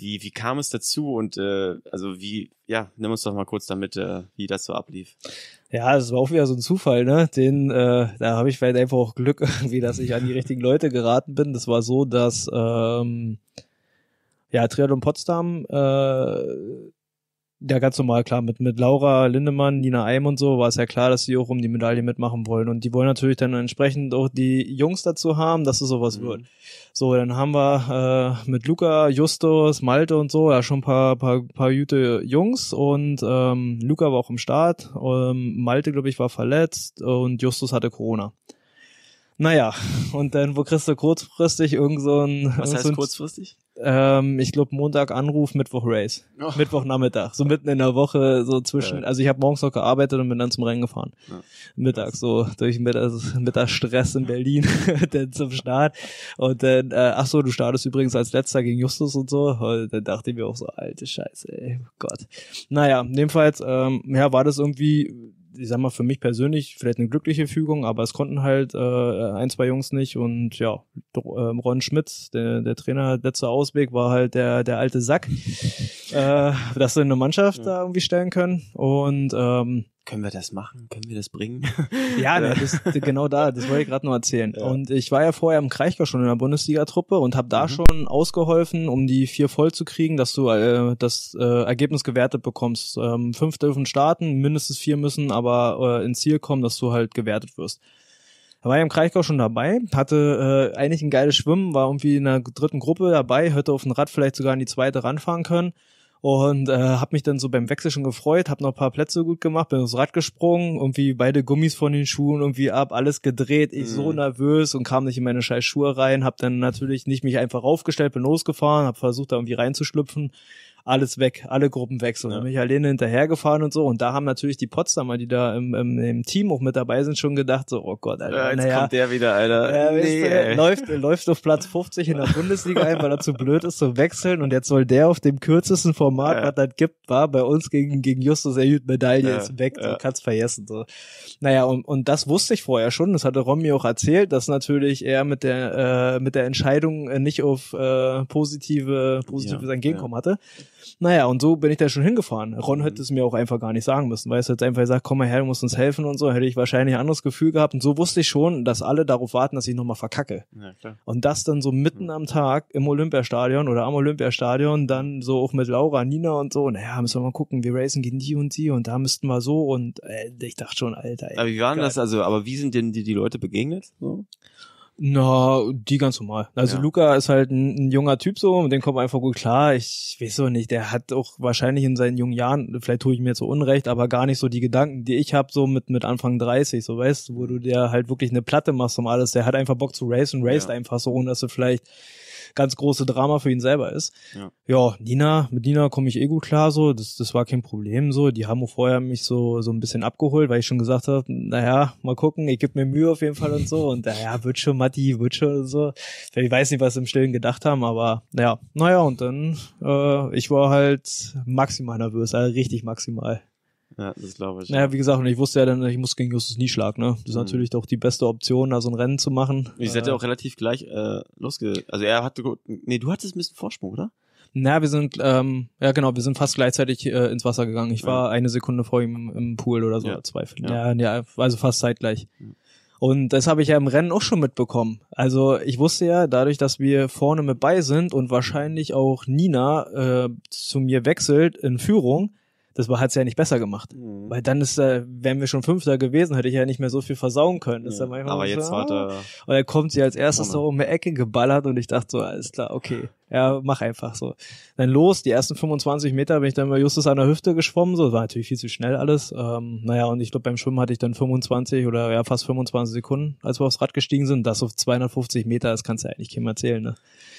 [SPEAKER 1] Wie, wie kam es dazu und äh, also wie, ja, nimm uns doch mal kurz damit, äh, wie das so ablief.
[SPEAKER 2] Ja, es war auch wieder so ein Zufall, ne? Den, äh, da habe ich vielleicht einfach auch Glück, irgendwie, dass ich an die richtigen Leute geraten bin. Das war so, dass ähm, ja, Triathlon Potsdam äh, ja ganz normal, klar, mit, mit Laura Lindemann, Nina Eim und so war es ja klar, dass die auch um die Medaille mitmachen wollen. Und die wollen natürlich dann entsprechend auch die Jungs dazu haben, dass es sowas mhm. wird. So, dann haben wir äh, mit Luca, Justus, Malte und so, ja schon ein paar, paar, paar gute Jungs und ähm, Luca war auch im Start, ähm, Malte, glaube ich, war verletzt und Justus hatte Corona. Naja, und dann wo kriegst du kurzfristig irgend so ein... Was heißt so ein, kurzfristig? ähm, ich glaube Montag Anruf, Mittwoch Race. Oh. Mittwochnachmittag, so mitten in der Woche, so zwischen, ja. also ich habe morgens noch gearbeitet und bin dann zum Rennen gefahren. Ja. Mittag, so durch Mittags, Mittagsstress in Berlin dann zum Start. Und dann, äh, ach so, du startest übrigens als letzter gegen Justus und so. Und dann dachte ich mir auch so, alte Scheiße, ey, Gott. Naja, jedenfalls, ähm, ja, war das irgendwie ich sag mal, für mich persönlich vielleicht eine glückliche Fügung, aber es konnten halt äh, ein, zwei Jungs nicht und ja, ähm, Ron Schmitz, der, der Trainer, letzter Ausweg war halt der, der alte Sack, äh, dass sie eine Mannschaft ja. da irgendwie stellen können und ähm,
[SPEAKER 1] können wir das machen? Können wir das bringen?
[SPEAKER 2] Ja, ne, das, genau da, das wollte ich gerade noch erzählen. Ja. Und ich war ja vorher im Kreichgau schon in der Bundesliga-Truppe und habe da mhm. schon ausgeholfen, um die vier voll zu kriegen, dass du äh, das äh, Ergebnis gewertet bekommst. Ähm, fünf dürfen starten, mindestens vier müssen aber äh, ins Ziel kommen, dass du halt gewertet wirst. Da war ich im Kraichgau schon dabei, hatte äh, eigentlich ein geiles Schwimmen, war irgendwie in der dritten Gruppe dabei, hätte auf dem Rad vielleicht sogar in die zweite ranfahren können und äh, habe mich dann so beim Wechsel schon gefreut, habe noch ein paar Plätze gut gemacht, bin aufs Rad gesprungen, irgendwie beide Gummis von den Schuhen irgendwie ab, alles gedreht, ich mhm. so nervös und kam nicht in meine scheiß Schuhe rein, habe dann natürlich nicht mich einfach raufgestellt, bin losgefahren, habe versucht da irgendwie reinzuschlüpfen, alles weg, alle Gruppen weg. So, ja. dann bin ich alleine halt hinterhergefahren und so. Und da haben natürlich die Potsdamer, die da im, im, im Team auch mit dabei sind, schon gedacht, so, oh Gott, Alter. Ja, äh, jetzt naja, kommt der wieder, Alter. Ja, nee, weißt du, ne, läuft, läuft auf Platz 50 in der Bundesliga ein, weil er zu blöd ist zu wechseln. Und jetzt soll der auf dem kürzesten Format, ja. was das gibt, war bei uns gegen, gegen Justus erhielt Medaille, ja. ist weg, ja. so, kannst vergessen. So. Naja, und, und das wusste ich vorher schon, das hatte Romy auch erzählt, dass natürlich er mit der, äh, mit der Entscheidung äh, nicht auf äh, positive, positives Entgegenkommen hatte. Naja, und so bin ich da schon hingefahren. Ron mhm. hätte es mir auch einfach gar nicht sagen müssen, weil es jetzt einfach gesagt, komm mal her, du musst uns helfen und so, hätte ich wahrscheinlich ein anderes Gefühl gehabt. Und so wusste ich schon, dass alle darauf warten, dass ich nochmal verkacke. Ja, klar. Und das dann so mitten mhm. am Tag im Olympiastadion oder am Olympiastadion, dann so auch mit Laura, Nina und so, naja, müssen wir mal gucken, wir racen gegen die und die und da müssten wir so und äh, ich dachte schon, Alter. Ey, aber
[SPEAKER 1] wie waren geil. das also, aber wie sind denn die, die Leute begegnet? So?
[SPEAKER 2] Na, die ganz normal. Also ja. Luca ist halt ein, ein, junger Typ so, mit dem kommt man einfach gut klar. Ich weiß so nicht, der hat auch wahrscheinlich in seinen jungen Jahren, vielleicht tue ich mir jetzt so Unrecht, aber gar nicht so die Gedanken, die ich habe so mit mit Anfang 30, so weißt, du, wo du dir halt wirklich eine Platte machst um alles. Der hat einfach Bock zu racen, raced ja. einfach so, ohne dass du vielleicht ganz große Drama für ihn selber ist. Ja, ja Nina, mit Nina komme ich eh gut klar so, das, das war kein Problem so. Die haben vorher mich so, so ein bisschen abgeholt, weil ich schon gesagt habe, naja, mal gucken, ich gebe mir Mühe auf jeden Fall und so und naja, wird schon Matti, wird schon und so. Ich weiß nicht, was im Stillen gedacht haben, aber naja, naja und dann, äh, ich war halt maximal nervös, also richtig maximal. Ja, das glaube ich. Naja, wie gesagt, und ich wusste ja dann, ich muss gegen Justus nie schlagen, ne? Das ist mhm. natürlich doch die beste Option, da so ein Rennen zu machen. Ich hätte äh, auch
[SPEAKER 1] relativ gleich äh, losge... Also er hatte... Nee, du hattest ein bisschen Vorsprung, oder?
[SPEAKER 2] Naja, wir sind, ähm, ja genau, wir sind fast gleichzeitig äh, ins Wasser gegangen. Ich war eine Sekunde vor ihm im, Pool oder so, ja. zwei. Ja. ja. ja, also fast zeitgleich. Mhm. Und das habe ich ja im Rennen auch schon mitbekommen. Also ich wusste ja, dadurch, dass wir vorne mit bei sind und wahrscheinlich auch Nina äh, zu mir wechselt in Führung, das war hat's ja nicht besser gemacht. Mhm. Weil dann ist äh, wären wir schon Fünfter gewesen, hätte ich ja nicht mehr so viel versauen können. ja. ist ja manchmal Aber so, jetzt war ah. Und dann kommt sie als erstes oh um die Ecke geballert und ich dachte so, alles klar, okay ja, mach einfach so. Dann los, die ersten 25 Meter bin ich dann bei Justus an der Hüfte geschwommen, so, war natürlich viel zu schnell alles. Ähm, naja, und ich glaube, beim Schwimmen hatte ich dann 25 oder ja, fast 25 Sekunden, als wir aufs Rad gestiegen sind. Das auf 250 Meter, das kannst du ja eigentlich keinem erzählen, ne?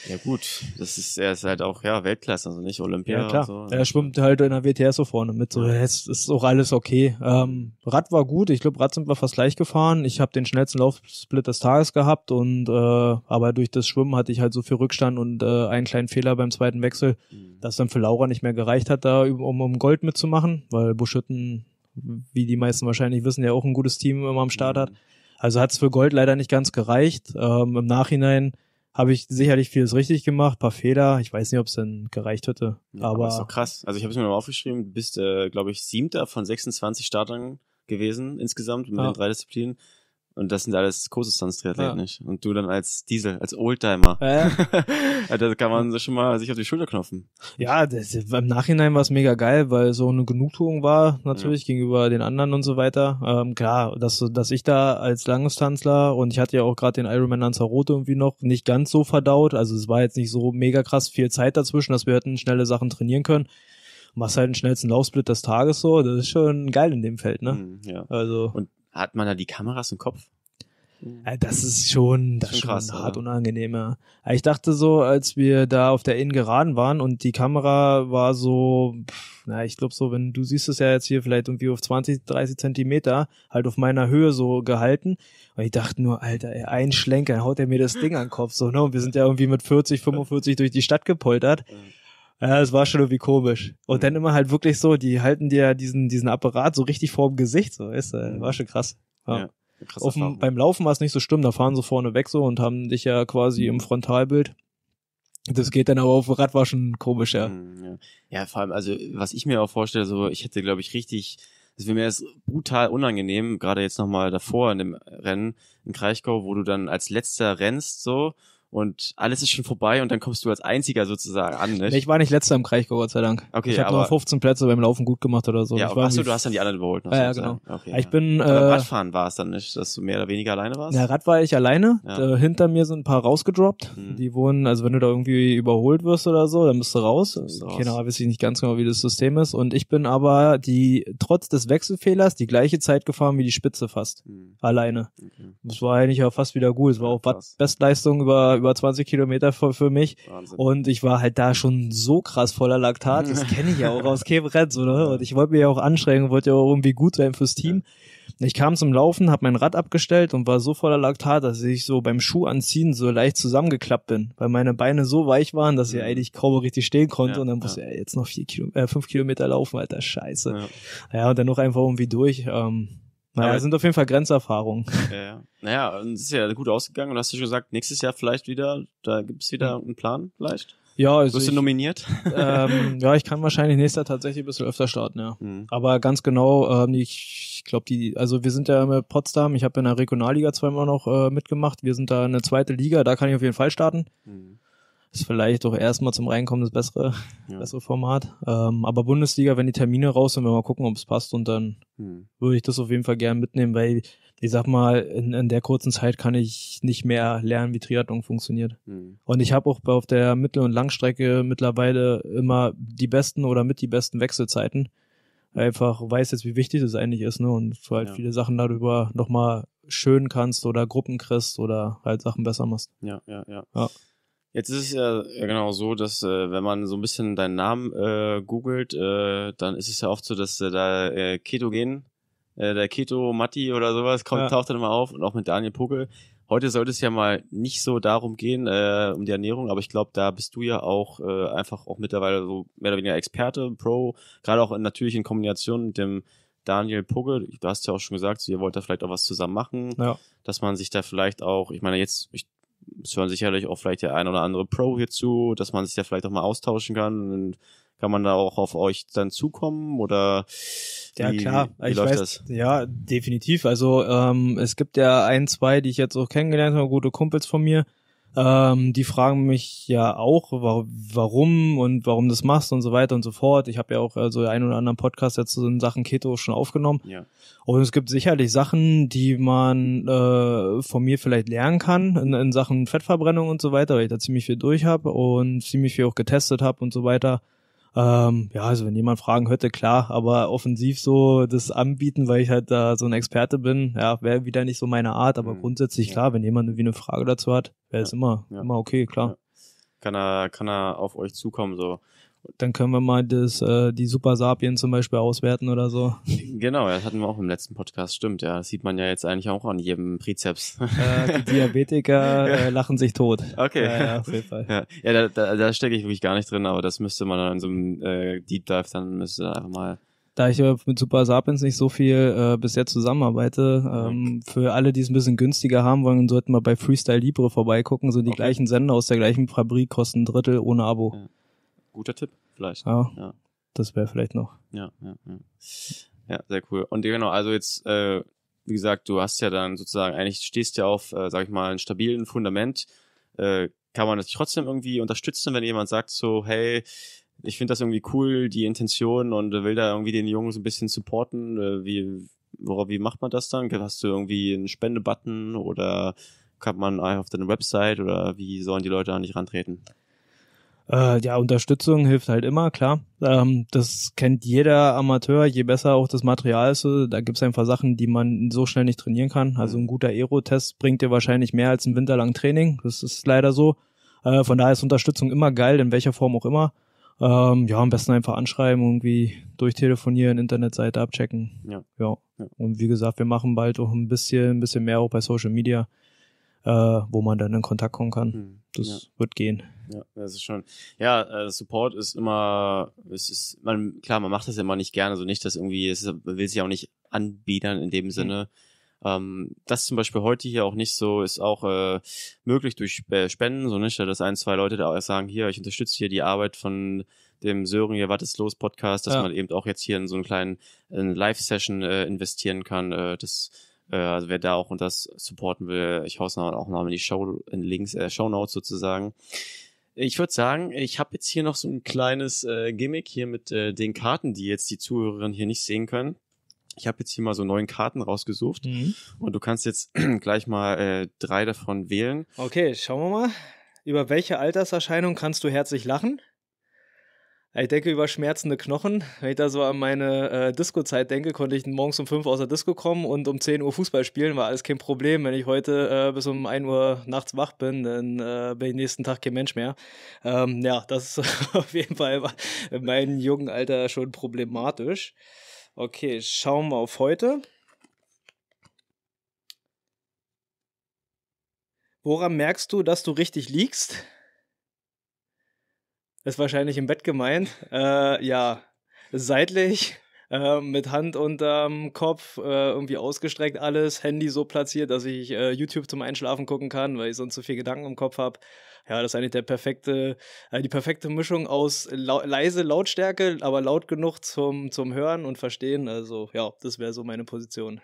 [SPEAKER 1] Ja, gut, das ist, er ist halt auch, ja, Weltklasse, also nicht Olympia. Ja, klar. So. Er schwimmt
[SPEAKER 2] halt in der WTS so vorne mit, so, es ist auch alles okay. Ähm, Rad war gut, ich glaube, Rad sind wir fast gleich gefahren. Ich habe den schnellsten Laufsplit des Tages gehabt und, äh, aber durch das Schwimmen hatte ich halt so viel Rückstand und äh, ein einen kleinen Fehler beim zweiten Wechsel, mhm. dass dann für Laura nicht mehr gereicht hat, da um, um Gold mitzumachen, weil Buschütten, wie die meisten wahrscheinlich wissen, ja auch ein gutes Team immer am Start mhm. hat. Also hat es für Gold leider nicht ganz gereicht. Ähm, Im Nachhinein habe ich sicherlich vieles richtig gemacht, paar Fehler. Ich weiß nicht, ob es denn gereicht hätte. Ja, aber, ist doch
[SPEAKER 1] krass. Also ich habe es mir nochmal aufgeschrieben. Du bist, äh, glaube ich, siebter von 26 Startern gewesen insgesamt mit ja. den drei Disziplinen. Und das sind alles Kursusdistanz-Triathleten ja. nicht. Und du dann als Diesel, als Oldtimer. Ja. ja. da kann man sich schon mal sich auf die Schulter knopfen.
[SPEAKER 2] Ja, das, im Nachhinein war es mega geil, weil so eine Genugtuung war natürlich ja. gegenüber den anderen und so weiter. Ähm, klar, dass, dass ich da als Langdistanzler und ich hatte ja auch gerade den Ironman Lanzarote irgendwie noch nicht ganz so verdaut. Also es war jetzt nicht so mega krass viel Zeit dazwischen, dass wir hätten schnelle Sachen trainieren können machst halt den schnellsten Laufsplit des Tages so, das ist schon geil in dem Feld, ne? Mhm,
[SPEAKER 1] ja. Also. Und hat man da die Kameras im Kopf?
[SPEAKER 2] Mhm. Äh, das ist schon, das ist schon, krass, hart oder? unangenehmer. Äh, ich dachte so, als wir da auf der Innen geraden waren und die Kamera war so, na, ich glaube so, wenn du siehst es ja jetzt hier vielleicht irgendwie auf 20, 30 Zentimeter, halt auf meiner Höhe so gehalten. Und ich dachte nur, Alter, ey, ein Schlenker, haut er mir das Ding an den Kopf, so, ne? Und wir sind ja irgendwie mit 40, 45 durch die Stadt gepoltert. Ja, es war schon irgendwie komisch. Und dann immer halt wirklich so, die halten dir diesen, diesen Apparat so richtig vorm Gesicht, so, weißt du, war schon krass. Ja. ja Auf, beim Laufen war es nicht so schlimm, da fahren sie vorne weg so und haben dich ja quasi im Frontalbild. Das geht dann aber auf dem Rad war schon komisch, ja.
[SPEAKER 1] Mm, ja. vor allem, also was ich mir auch vorstelle, so ich hätte, glaube ich, richtig, es wäre mir jetzt brutal unangenehm, gerade jetzt nochmal davor in dem Rennen in Kraichgau, wo du dann als letzter rennst so und alles ist schon vorbei und dann kommst du als Einziger sozusagen an, nicht? ich
[SPEAKER 2] war nicht letzter im Kreisgau, Gott sei Dank. Okay, ich habe nur 15 Plätze beim Laufen gut gemacht oder so. Ja, ich war achso, du hast dann die anderen überholt. Ja, ja, genau. Okay, ich ja. bin äh, Radfahren
[SPEAKER 1] war es dann nicht, dass du mehr oder weniger alleine warst? Ja, Rad
[SPEAKER 2] war ich alleine. Ja. Äh, hinter mir sind ein paar rausgedroppt. Mhm. Die wurden, also wenn du da irgendwie überholt wirst oder so, dann bist du raus. Bist raus. Genau, weiß ich nicht ganz genau, wie das System ist. Und ich bin aber die trotz des Wechselfehlers die gleiche Zeit gefahren wie die Spitze fast. Mhm. Alleine. Okay. Das war eigentlich auch fast wieder gut. Es war auch Bestleistung über über 20 Kilometer für, für mich. Wahnsinn. Und ich war halt da schon so krass voller Laktat. Das kenne ich ja auch aus Kebretz, oder? Ne? Und ich wollte mir ja auch anstrengen, wollte ja auch irgendwie gut sein fürs Team. Ich kam zum Laufen, habe mein Rad abgestellt und war so voller Laktat, dass ich so beim Schuh anziehen so leicht zusammengeklappt bin, weil meine Beine so weich waren, dass ich mhm. eigentlich kaum richtig stehen konnte. Ja, und dann musste ich ja. jetzt noch vier Kilo, äh, fünf Kilometer laufen, alter Scheiße. Ja. ja. und dann noch einfach irgendwie durch. Ähm, naja, sind auf jeden Fall Grenzerfahrungen.
[SPEAKER 1] Ja, ja. Naja, es ist ja gut ausgegangen und hast du schon gesagt, nächstes Jahr vielleicht wieder, da gibt's wieder hm. einen Plan vielleicht? Ja, also Wirst du ich, nominiert? Ähm,
[SPEAKER 2] ja, ich kann wahrscheinlich nächstes Jahr tatsächlich ein bisschen öfter starten, ja. Mhm. Aber ganz genau, ähm, ich, ich glaube, die, also wir sind ja mit Potsdam, ich habe in der Regionalliga zweimal noch äh, mitgemacht, wir sind da in der zweiten Liga, da kann ich auf jeden Fall starten. Mhm ist vielleicht auch erstmal zum Reinkommen das bessere, ja. bessere Format. Ähm, aber Bundesliga, wenn die Termine raus sind, wir mal gucken, ob es passt und dann hm. würde ich das auf jeden Fall gerne mitnehmen, weil ich sag mal, in, in der kurzen Zeit kann ich nicht mehr lernen, wie Triathlon funktioniert. Hm. Und ich habe auch auf der Mittel- und Langstrecke mittlerweile immer die besten oder mit die besten Wechselzeiten. Einfach weiß jetzt, wie wichtig das eigentlich ist, ne? Und du halt ja. viele Sachen darüber nochmal schön kannst oder Gruppen kriegst oder halt Sachen besser machst. Ja, ja, ja. ja.
[SPEAKER 1] Jetzt ist es ja genau so, dass äh, wenn man so ein bisschen deinen Namen äh, googelt, äh, dann ist es ja oft so, dass äh, da äh, Ketogen, äh, der Keto Matti oder sowas kommt, ja. taucht dann immer auf und auch mit Daniel Pugel. Heute sollte es ja mal nicht so darum gehen, äh, um die Ernährung, aber ich glaube, da bist du ja auch äh, einfach auch mittlerweile so mehr oder weniger Experte, Pro, gerade auch in, natürlich in Kombination mit dem Daniel Pugel. du hast ja auch schon gesagt, ihr wollt da vielleicht auch was zusammen machen, ja. dass man sich da vielleicht auch, ich meine, jetzt, ich es hören sicherlich auch vielleicht der ein oder andere Pro hier zu, dass man sich da vielleicht auch mal austauschen kann. Und kann man da auch auf euch dann zukommen oder ja, wie, klar. Wie ich läuft weiß, das?
[SPEAKER 2] Ja, definitiv. Also ähm, es gibt ja ein, zwei, die ich jetzt auch kennengelernt habe, gute Kumpels von mir, ähm, die fragen mich ja auch, wa warum und warum das machst und so weiter und so fort. Ich habe ja auch so also, einen oder anderen Podcast jetzt zu den Sachen Keto schon aufgenommen. Ja. Und es gibt sicherlich Sachen, die man äh, von mir vielleicht lernen kann in, in Sachen Fettverbrennung und so weiter, weil ich da ziemlich viel durch habe und ziemlich viel auch getestet habe und so weiter. Ähm, ja, also wenn jemand Fragen hätte, klar, aber offensiv so das anbieten, weil ich halt da so ein Experte bin, ja, wäre wieder nicht so meine Art, aber mhm. grundsätzlich ja. klar, wenn jemand irgendwie eine Frage dazu hat, wäre es ja. immer, immer okay, klar.
[SPEAKER 1] Kann er, kann er auf euch zukommen, so.
[SPEAKER 2] Dann können wir mal das, äh, die Super Sapien zum Beispiel auswerten oder so.
[SPEAKER 1] Genau, das hatten wir auch im letzten Podcast, stimmt. Ja, das sieht man ja jetzt eigentlich auch an jedem Trizeps. Äh, die
[SPEAKER 2] Diabetiker äh, lachen sich tot. Okay. Ja, ja auf jeden Fall.
[SPEAKER 1] Ja, ja da, da, da stecke ich wirklich gar nicht drin, aber das müsste man dann in so einem äh, Deep Dive, dann müsste
[SPEAKER 2] dann einfach mal da ich mit Super Sapiens nicht so viel äh, bisher zusammenarbeite, ähm, mhm. für alle, die es ein bisschen günstiger haben wollen, sollten wir bei Freestyle Libre vorbeigucken. So die okay. gleichen Sender aus der gleichen Fabrik kosten ein Drittel ohne Abo. Ja.
[SPEAKER 1] Guter Tipp, vielleicht.
[SPEAKER 2] Oh, ja. Das wäre vielleicht noch. Ja, ja, ja.
[SPEAKER 1] Ja, sehr cool. Und genau, also jetzt, äh, wie gesagt, du hast ja dann sozusagen, eigentlich stehst ja auf, äh, sag ich mal, einem stabilen Fundament. Äh, kann man das trotzdem irgendwie unterstützen, wenn jemand sagt so, hey, ich finde das irgendwie cool, die Intention und will da irgendwie den Jungen so ein bisschen supporten. Äh, wie, worauf, wie macht man das dann? Hast du irgendwie einen Spendebutton oder kann man auf deine Website oder wie sollen die Leute da nicht rantreten?
[SPEAKER 2] Äh, ja, Unterstützung hilft halt immer, klar. Ähm, das kennt jeder Amateur, je besser auch das Material ist. Äh, da gibt's einfach Sachen, die man so schnell nicht trainieren kann. Also ein mhm. guter Aero-Test bringt dir wahrscheinlich mehr als ein winterlang Training. Das ist leider so. Äh, von daher ist Unterstützung immer geil, in welcher Form auch immer. Ähm, ja, am besten einfach anschreiben, irgendwie durchtelefonieren, Internetseite abchecken. Ja. ja. Und wie gesagt, wir machen bald auch ein bisschen, ein bisschen mehr auch bei Social Media, äh, wo man dann in Kontakt kommen kann. Mhm. Das ja. wird gehen.
[SPEAKER 1] Ja, das ist schon. Ja, äh, Support ist immer, es ist, man, klar, man macht das ja immer nicht gerne, so also nicht, dass irgendwie, es ist, man will sich auch nicht anbiedern in dem mhm. Sinne. Ähm, das zum Beispiel heute hier auch nicht so, ist auch äh, möglich durch äh, Spenden, so nicht, dass ein, zwei Leute da sagen, hier, ich unterstütze hier die Arbeit von dem Sören hier, was ist los Podcast, dass ja. man eben auch jetzt hier in so einen kleinen Live-Session äh, investieren kann. Äh, das äh, also wer da auch und das supporten will, ich haus auch noch mal in die Show in Links, äh, Show Notes sozusagen ich würde sagen, ich habe jetzt hier noch so ein kleines äh, Gimmick hier mit äh, den Karten, die jetzt die Zuhörerinnen hier nicht sehen können. Ich habe jetzt hier mal so neun Karten rausgesucht mhm. und du kannst jetzt gleich mal äh, drei davon wählen.
[SPEAKER 2] Okay, schauen wir mal. Über welche Alterserscheinung kannst du herzlich lachen? Ich denke über schmerzende Knochen. Wenn ich da so an meine äh, Disco-Zeit denke, konnte ich morgens um 5 Uhr aus der Disco kommen und um 10 Uhr Fußball spielen, war alles kein Problem. Wenn ich heute äh, bis um 1 Uhr nachts wach bin, dann äh, bin ich nächsten Tag kein Mensch mehr. Ähm, ja, das ist auf jeden Fall in meinem jungen Alter schon problematisch. Okay, schauen wir auf heute. Woran merkst du, dass du richtig liegst? Ist wahrscheinlich im Bett gemeint. Äh, ja, seitlich, äh, mit Hand unterm Kopf, äh, irgendwie ausgestreckt alles, Handy so platziert, dass ich äh, YouTube zum Einschlafen gucken kann, weil ich sonst so viel Gedanken im Kopf habe. Ja, das ist eigentlich der perfekte, äh, die perfekte Mischung aus lau leise Lautstärke, aber laut genug zum, zum Hören und Verstehen. Also ja, das wäre so meine Position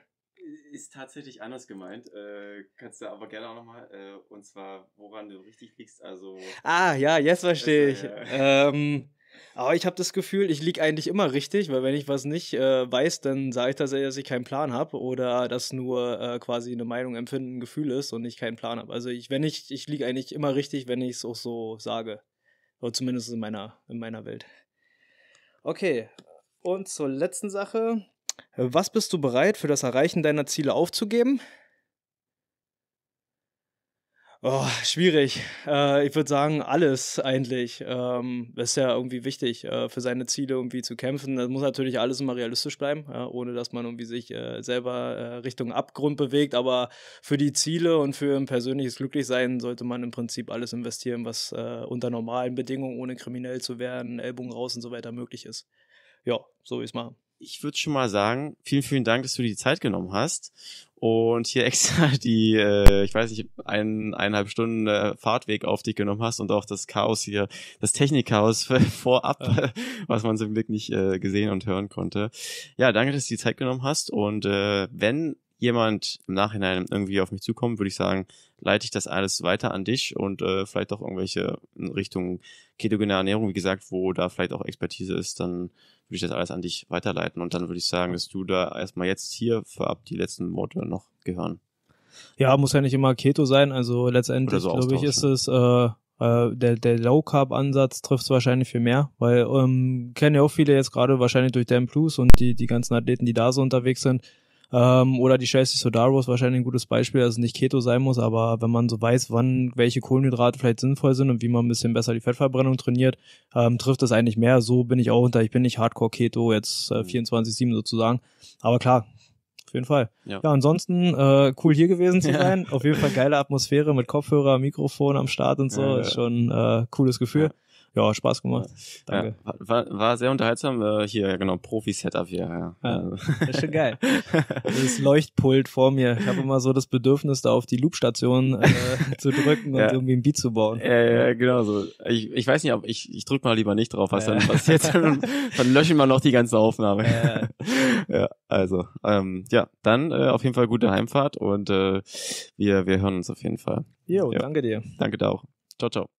[SPEAKER 1] ist tatsächlich anders gemeint. Äh, kannst du aber gerne auch nochmal. Äh, und zwar, woran du richtig liegst. Also.
[SPEAKER 2] Ah, ja, jetzt verstehe ich. Äh, ja. Ähm, aber ich habe das Gefühl, ich liege eigentlich immer richtig, weil wenn ich was nicht äh, weiß, dann sage ich tatsächlich, dass ich keinen Plan habe oder dass nur äh, quasi eine Meinung, Empfinden, ein Gefühl ist und ich keinen Plan habe. Also ich, wenn ich, ich liege eigentlich immer richtig, wenn ich es auch so sage. Oder zumindest in meiner, in meiner Welt. Okay, und zur letzten Sache. Was bist du bereit für das Erreichen deiner Ziele aufzugeben? Oh, schwierig. Äh, ich würde sagen, alles eigentlich. Ähm, ist ja irgendwie wichtig, äh, für seine Ziele irgendwie zu kämpfen. Das muss natürlich alles immer realistisch bleiben, ja, ohne dass man irgendwie sich äh, selber äh, Richtung Abgrund bewegt. Aber für die Ziele und für ein persönliches Glücklichsein sollte man im Prinzip alles investieren, was äh, unter normalen Bedingungen, ohne kriminell zu werden, Ellbogen raus und so weiter möglich ist. Ja, so wie ich es mache
[SPEAKER 1] ich würde schon mal sagen, vielen, vielen Dank, dass du dir die Zeit genommen hast und hier extra die, äh, ich weiß nicht, ein, eineinhalb Stunden äh, Fahrtweg auf dich genommen hast und auch das Chaos hier, das Technikchaos vorab, ja. was man zum Glück nicht äh, gesehen und hören konnte. Ja, danke, dass du die Zeit genommen hast und äh, wenn jemand im Nachhinein irgendwie auf mich zukommt, würde ich sagen, leite ich das alles weiter an dich und äh, vielleicht auch irgendwelche in Richtung ketogene Ernährung, wie gesagt, wo da vielleicht auch Expertise ist, dann würde ich das alles an dich weiterleiten. Und dann würde ich sagen, dass du da erstmal jetzt hier vorab die letzten Worte noch gehören.
[SPEAKER 2] Ja, muss ja nicht immer Keto sein. Also letztendlich, so glaube ich, ist es äh, äh, der, der Low-Carb-Ansatz trifft es wahrscheinlich viel mehr, weil ähm, kennen ja auch viele jetzt gerade wahrscheinlich durch Dan Plus und die, die ganzen Athleten, die da so unterwegs sind, ähm, oder die Chelsea Sodaro ist wahrscheinlich ein gutes Beispiel, dass es nicht Keto sein muss, aber wenn man so weiß, wann welche Kohlenhydrate vielleicht sinnvoll sind und wie man ein bisschen besser die Fettverbrennung trainiert, ähm, trifft das eigentlich mehr. So bin ich auch unter. Ich bin nicht Hardcore Keto jetzt äh, 24-7 mhm. sozusagen. Aber klar, auf jeden Fall. Ja, ja ansonsten äh, cool hier gewesen zu sein. Ja. Auf jeden Fall geile Atmosphäre mit Kopfhörer, Mikrofon am Start und so. Ja, Ist schon äh, cooles Gefühl ja, Spaß gemacht. Danke.
[SPEAKER 1] Ja, war, war sehr unterhaltsam. Äh, hier, genau, Profi-Setup hier. Ja. ja. Also. das ist schon geil. das
[SPEAKER 2] Leuchtpult vor mir. Ich habe immer so das Bedürfnis, da auf die Loopstation äh, zu drücken und ja. irgendwie ein Beat zu bauen. Ja, ja, genau so. Ich, ich weiß nicht, ob ich, ich drück mal lieber nicht drauf, was dann passiert. dann, dann löschen wir noch die
[SPEAKER 1] ganze Aufnahme. ja, also, ähm, ja, dann äh, auf jeden Fall gute Heimfahrt und äh, wir, wir hören uns auf jeden Fall.
[SPEAKER 2] Jo, danke dir. Danke dir auch. Ciao, ciao.